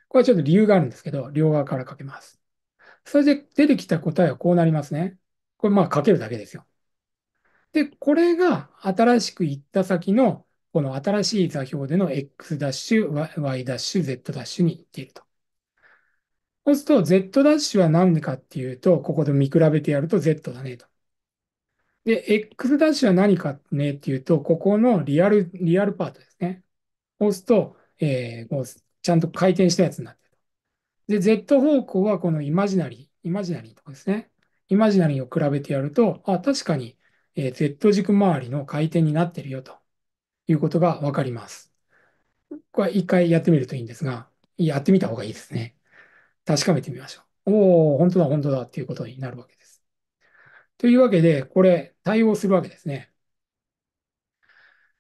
これはちょっと理由があるんですけど、両側からかけます。それで出てきた答えはこうなりますね。これまあかけるだけですよ。で、これが新しく行った先のこの新しい座標での x ダッシュ、y ダッシュ、z ダッシュに行っていると。そうすると、z ダッシュは何でかっていうと、ここで見比べてやると z だねと。で、x ダッシュは何かねっていうと、ここのリアル、リアルパートですね。押すと、えー、もうちゃんと回転したやつになってる。で、z 方向はこのイマジナリー、イマジナリーとかですね。イマジナリーを比べてやると、あ、確かに、えー、z 軸周りの回転になってるよと。いうことがわかります。これ一回やってみるといいんですが、やってみた方がいいですね。確かめてみましょう。おお、本当だ、本当だっていうことになるわけです。というわけで、これ対応するわけですね。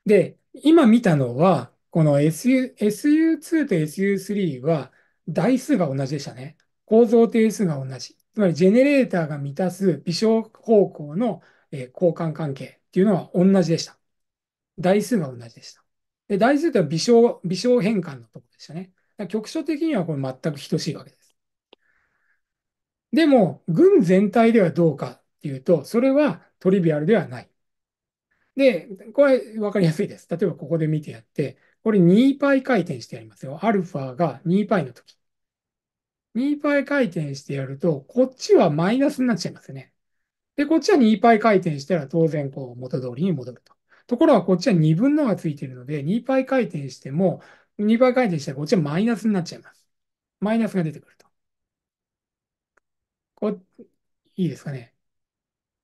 で、今見たのは、この SU SU2 と SU3 は台数が同じでしたね。構造定数が同じ。つまり、ジェネレーターが満たす微小方向の交換関係っていうのは同じでした。台数が同じでした。で、台数というのは微小、微小変換のところでしたね。局所的にはこれ全く等しいわけです。でも、群全体ではどうかっていうと、それはトリビアルではない。で、これ分かりやすいです。例えばここで見てやって、これ 2π 回転してやりますよ。アルファが 2π の時。2π 回転してやると、こっちはマイナスになっちゃいますよね。で、こっちは 2π 回転したら当然こう元通りに戻ると。ところがこっちは2分のがついているので、2倍回転しても、2倍回転したらこっちはマイナスになっちゃいます。マイナスが出てくると。こいいですかね。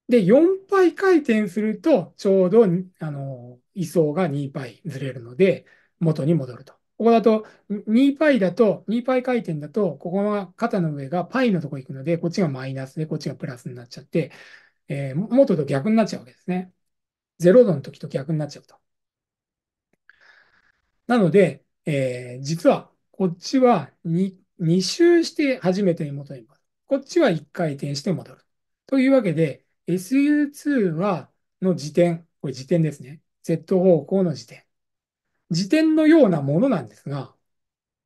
で、4倍回転すると、ちょうど、あの、位相が2倍ずれるので、元に戻ると。ここだと、2パイだと、2パ回転だと、ここは肩の上がパイのとこ行くので、こっちがマイナスで、こっちがプラスになっちゃって、えー、元と逆になっちゃうわけですね。0度の時と逆になっちゃうと。なので、えー、実はこっちは 2, 2周して初めてに元に戻る。こっちは1回転して戻る。というわけで、SU2 はの時点、これ時点ですね。Z 方向の時点。時点のようなものなんですが、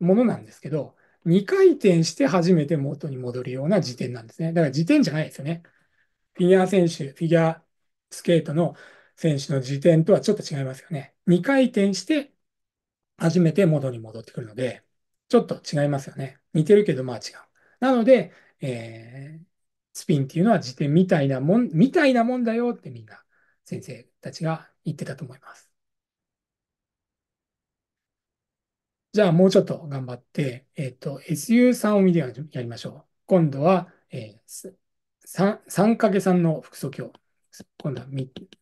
ものなんですけど、2回転して初めて元に戻るような時点なんですね。だから時点じゃないですよね。フィギュア選手、フィギュアスケートの選手の時点とはちょっと違いますよね。2回転して、初めて元に戻ってくるので、ちょっと違いますよね。似てるけど、まあ違う。なので、えー、スピンっていうのは時点みたいなもん、みたいなもんだよってみんな、先生たちが言ってたと思います。じゃあもうちょっと頑張って、えっ、ー、と、SU3 を見てやりましょう。今度は、えー、3, 3かけ3の複素鏡。今度は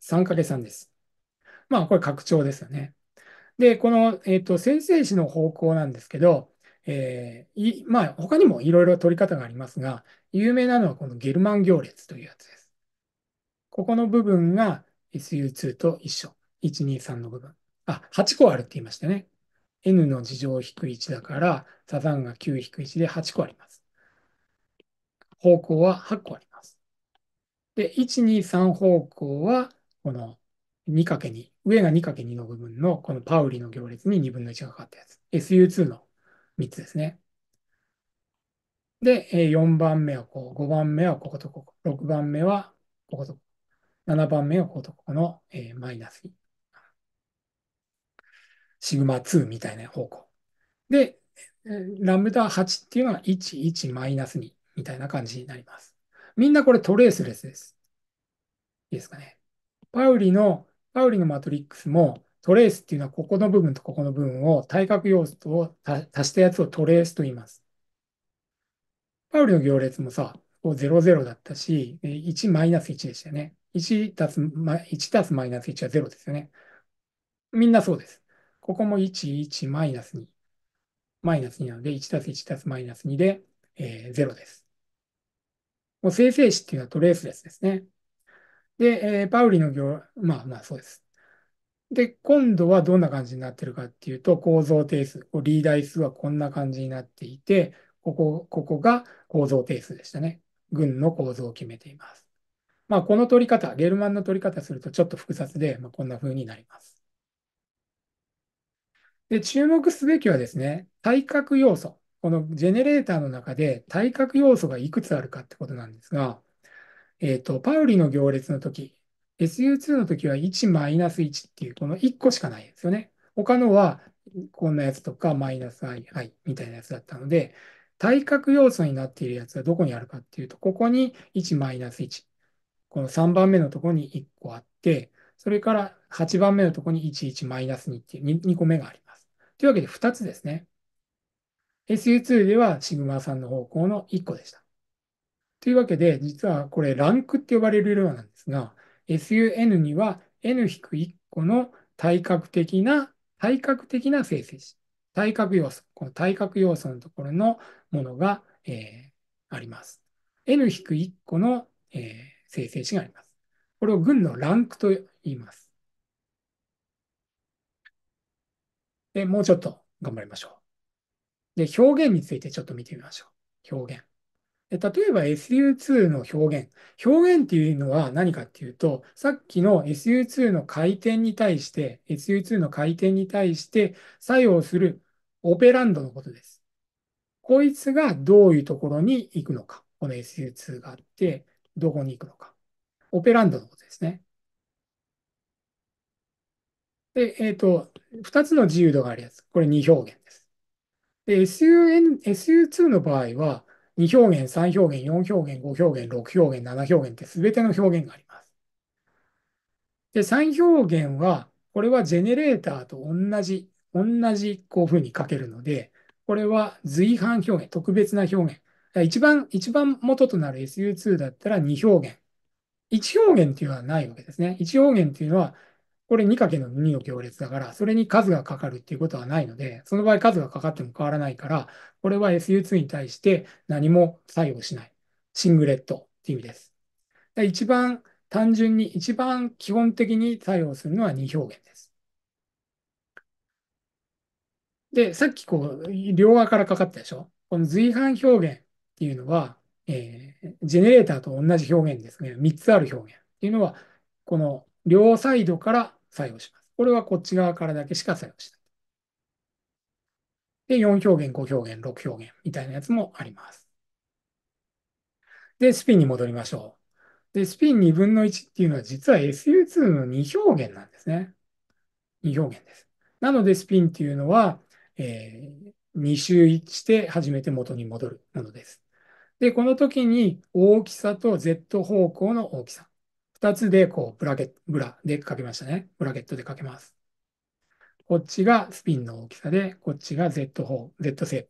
3かけ3です。まあ、これ拡張ですよね。で、この、えっ、ー、と、先生子の方向なんですけど、えー、まあ、他にもいろいろ取り方がありますが、有名なのはこのゲルマン行列というやつです。ここの部分が SU2 と一緒。123の部分。あ、8個あるって言いましたね。n の事情引く1だから、サザンが9引く1で8個あります。方向は8個あります。で、1、2、3方向は、この 2×2、上が 2×2 の部分の、このパウリの行列に2分の1がかかったやつ。SU2 の3つですね。で、4番目はこう、5番目はこことここ、6番目はこことここ、7番目はこことここの、えー、マイナス2。シグマ2みたいな方向。で、ラムダ8っていうのは1、1、マイナス2みたいな感じになります。みんなこれトレースレスです。いいですかね。パウリの、パウリのマトリックスも、トレースっていうのはここの部分とここの部分を対角要素を足したやつをトレースと言います。パウリの行列もさ、00だったし、1マイナス1でしたよね。1たす、1たすマイナス1は0ですよね。みんなそうです。ここも1、1マイナス2。マイナス2なので、1たす1たすマイナス2で、えー、0です。もう生成詞っていうのはトレースレスですね。で、えー、パウリの行、まあまあそうです。で、今度はどんな感じになってるかっていうと、構造定数、リーダー数はこんな感じになっていて、ここ、ここが構造定数でしたね。群の構造を決めています。まあ、この取り方、ゲルマンの取り方するとちょっと複雑で、まあ、こんな風になります。で、注目すべきはですね、対角要素。このジェネレーターの中で対角要素がいくつあるかってことなんですが、えっ、ー、と、パウリの行列の時、SU2 の時は1マイナス1っていう、この1個しかないですよね。他のはこんなやつとか、マイナス i、i みたいなやつだったので、対角要素になっているやつはどこにあるかっていうと、ここに1マイナス1。この3番目のところに1個あって、それから8番目のところに11マイナス2っていう2個目があります。というわけで2つですね。SU2 ではシグマさんの方向の1個でした。というわけで、実はこれランクって呼ばれる量なんですが、SUN には N-1 個の対角的な、対角的な生成子、対角要素、この対角要素のところのものが、えー、あります。N-1 個の、えー、生成子があります。これを群のランクと言います。で、もうちょっと頑張りましょう。で、表現についてちょっと見てみましょう。表現。例えば SU2 の表現。表現っていうのは何かっていうと、さっきの SU2 の回転に対して、SU2 の回転に対して作用するオペランドのことです。こいつがどういうところに行くのか。この SU2 があって、どこに行くのか。オペランドのことですね。で、えっ、ー、と、2つの自由度があるやつ。これ2表現です。で、SUN、SU2 の場合は、2表現、3表現、4表現、5表現、6表現、7表現って全ての表現があります。で、3表現は、これはジェネレーターと同じ、同じこういうふうに書けるので、これは随伴表現、特別な表現。一番、一番元となる SU2 だったら2表現。1表現っていうのはないわけですね。1表現っていうのはこれ 2× の2の行列だから、それに数がかかるっていうことはないので、その場合数がかかっても変わらないから、これは SU2 に対して何も作用しない。シングレットっていう意味です。一番単純に、一番基本的に作用するのは2表現です。で、さっきこう、両側からかかったでしょこの随伴表現っていうのは、えー、ジェネレーターと同じ表現ですね。3つある表現っていうのは、この両サイドから作用します。これはこっち側からだけしか作用しない。で、4表現、5表現、6表現みたいなやつもあります。で、スピンに戻りましょう。で、スピン2分の1っていうのは実は SU2 の2表現なんですね。2表現です。なので、スピンっていうのは、えー、2周して初めて元に戻るものです。で、この時に大きさと Z 方向の大きさ。2つでこうブラケット、ブラでかけましたね。ブラケットでかけます。こっちがスピンの大きさで、こっちが Z 方、Z 性。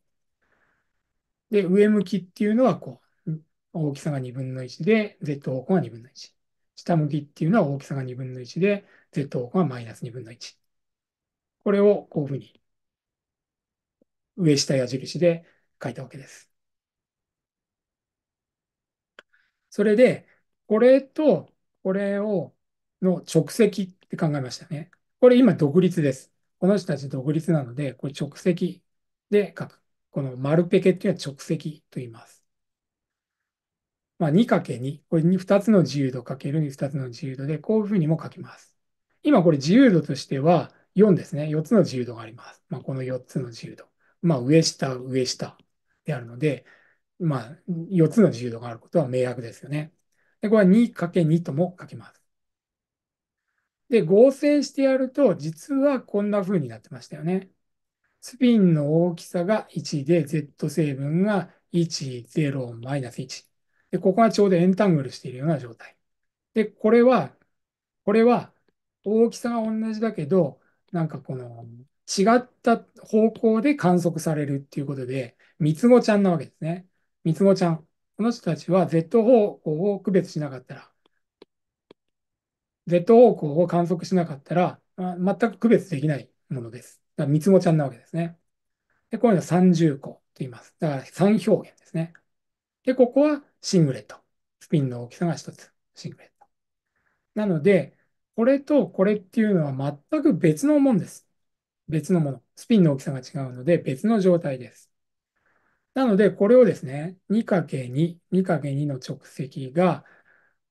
で、上向きっていうのはこう、大きさが2分の1で、Z 方向が2分の1。下向きっていうのは大きさが2分の1で、Z 方向がマイナス2分の1。これをこういうふうに、上下矢印で書いたわけです。それで、これとこれを、の直席って考えましたね。これ今独立です。この人たち独立なので、これ直席で書く。この丸ペケっていうのは直席と言います。まあ、2×2。これ2つの自由度かける2つの自由度で、こういうふうにも書きます。今これ自由度としては4ですね。4つの自由度があります。まあ、この4つの自由度。まあ、上下、上下であるので、まあ、4つの自由度があることは明白ですよね。で、これは 2×2 とも書けます。で、合成してやると、実はこんな風になってましたよね。スピンの大きさが1で、Z 成分が1、0、マイナス1。で、ここがちょうどエンタングルしているような状態。で、これは、これは大きさが同じだけど、なんかこの違った方向で観測されるっていうことで、三つ子ちゃんなわけですね。三つ子ちゃん。この人たちは Z 方向を区別しなかったら、Z 方向を観測しなかったら、全く区別できないものです。だから三つ子ちゃんなわけですね。で、こういうのは三重項と言います。だから三表現ですね。で、ここはシングレット。スピンの大きさが一つ、シングレット。なので、これとこれっていうのは全く別のものです。別のもの。スピンの大きさが違うので別の状態です。なので、これをですね、2×2、2×2 の直積が、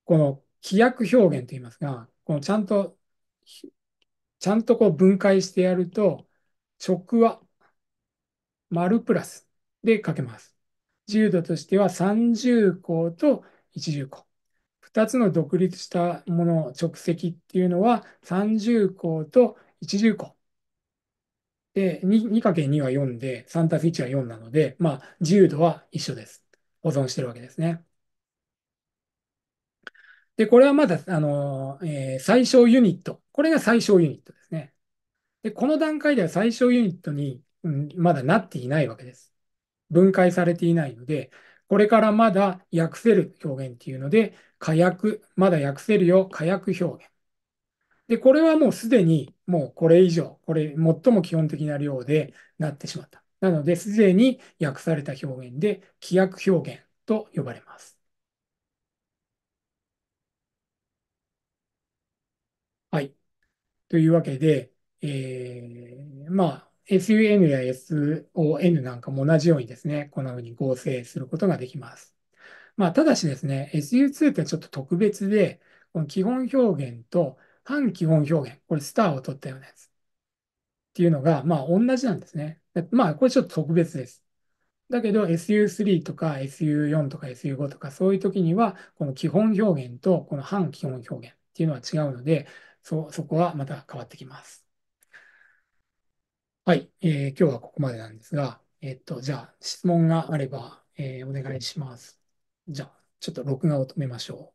この規約表現といいますが、このちゃんと、ちゃんとこう分解してやると、直は丸プラスで書けます。自由度としては30項と10項。2つの独立したもの、直積っていうのは30項と10項。で、2×2 は4で、3たす1は4なので、まあ、自由度は一緒です。保存してるわけですね。で、これはまだ、あの、えー、最小ユニット。これが最小ユニットですね。で、この段階では最小ユニットに、うん、まだなっていないわけです。分解されていないので、これからまだ訳せる表現っていうので、火薬、まだ訳せるよ、火薬表現。で、これはもうすでに、もうこれ以上、これ最も基本的な量でなってしまった。なので、すでに訳された表現で、規約表現と呼ばれます。はい。というわけで、えー、まあ、SUN や SON なんかも同じようにですね、このように合成することができます。まあ、ただしですね、SU2 ってちょっと特別で、この基本表現と反基本表現、これスターを取ったようなやつ。っていうのが、まあ同じなんですね。まあこれちょっと特別です。だけど SU3 とか SU4 とか SU5 とかそういう時には、この基本表現とこの反基本表現っていうのは違うので、そ、そこはまた変わってきます。はい、えー、今日はここまでなんですが、えっと、じゃあ質問があれば、えー、お願いします。じゃあ、ちょっと録画を止めましょう。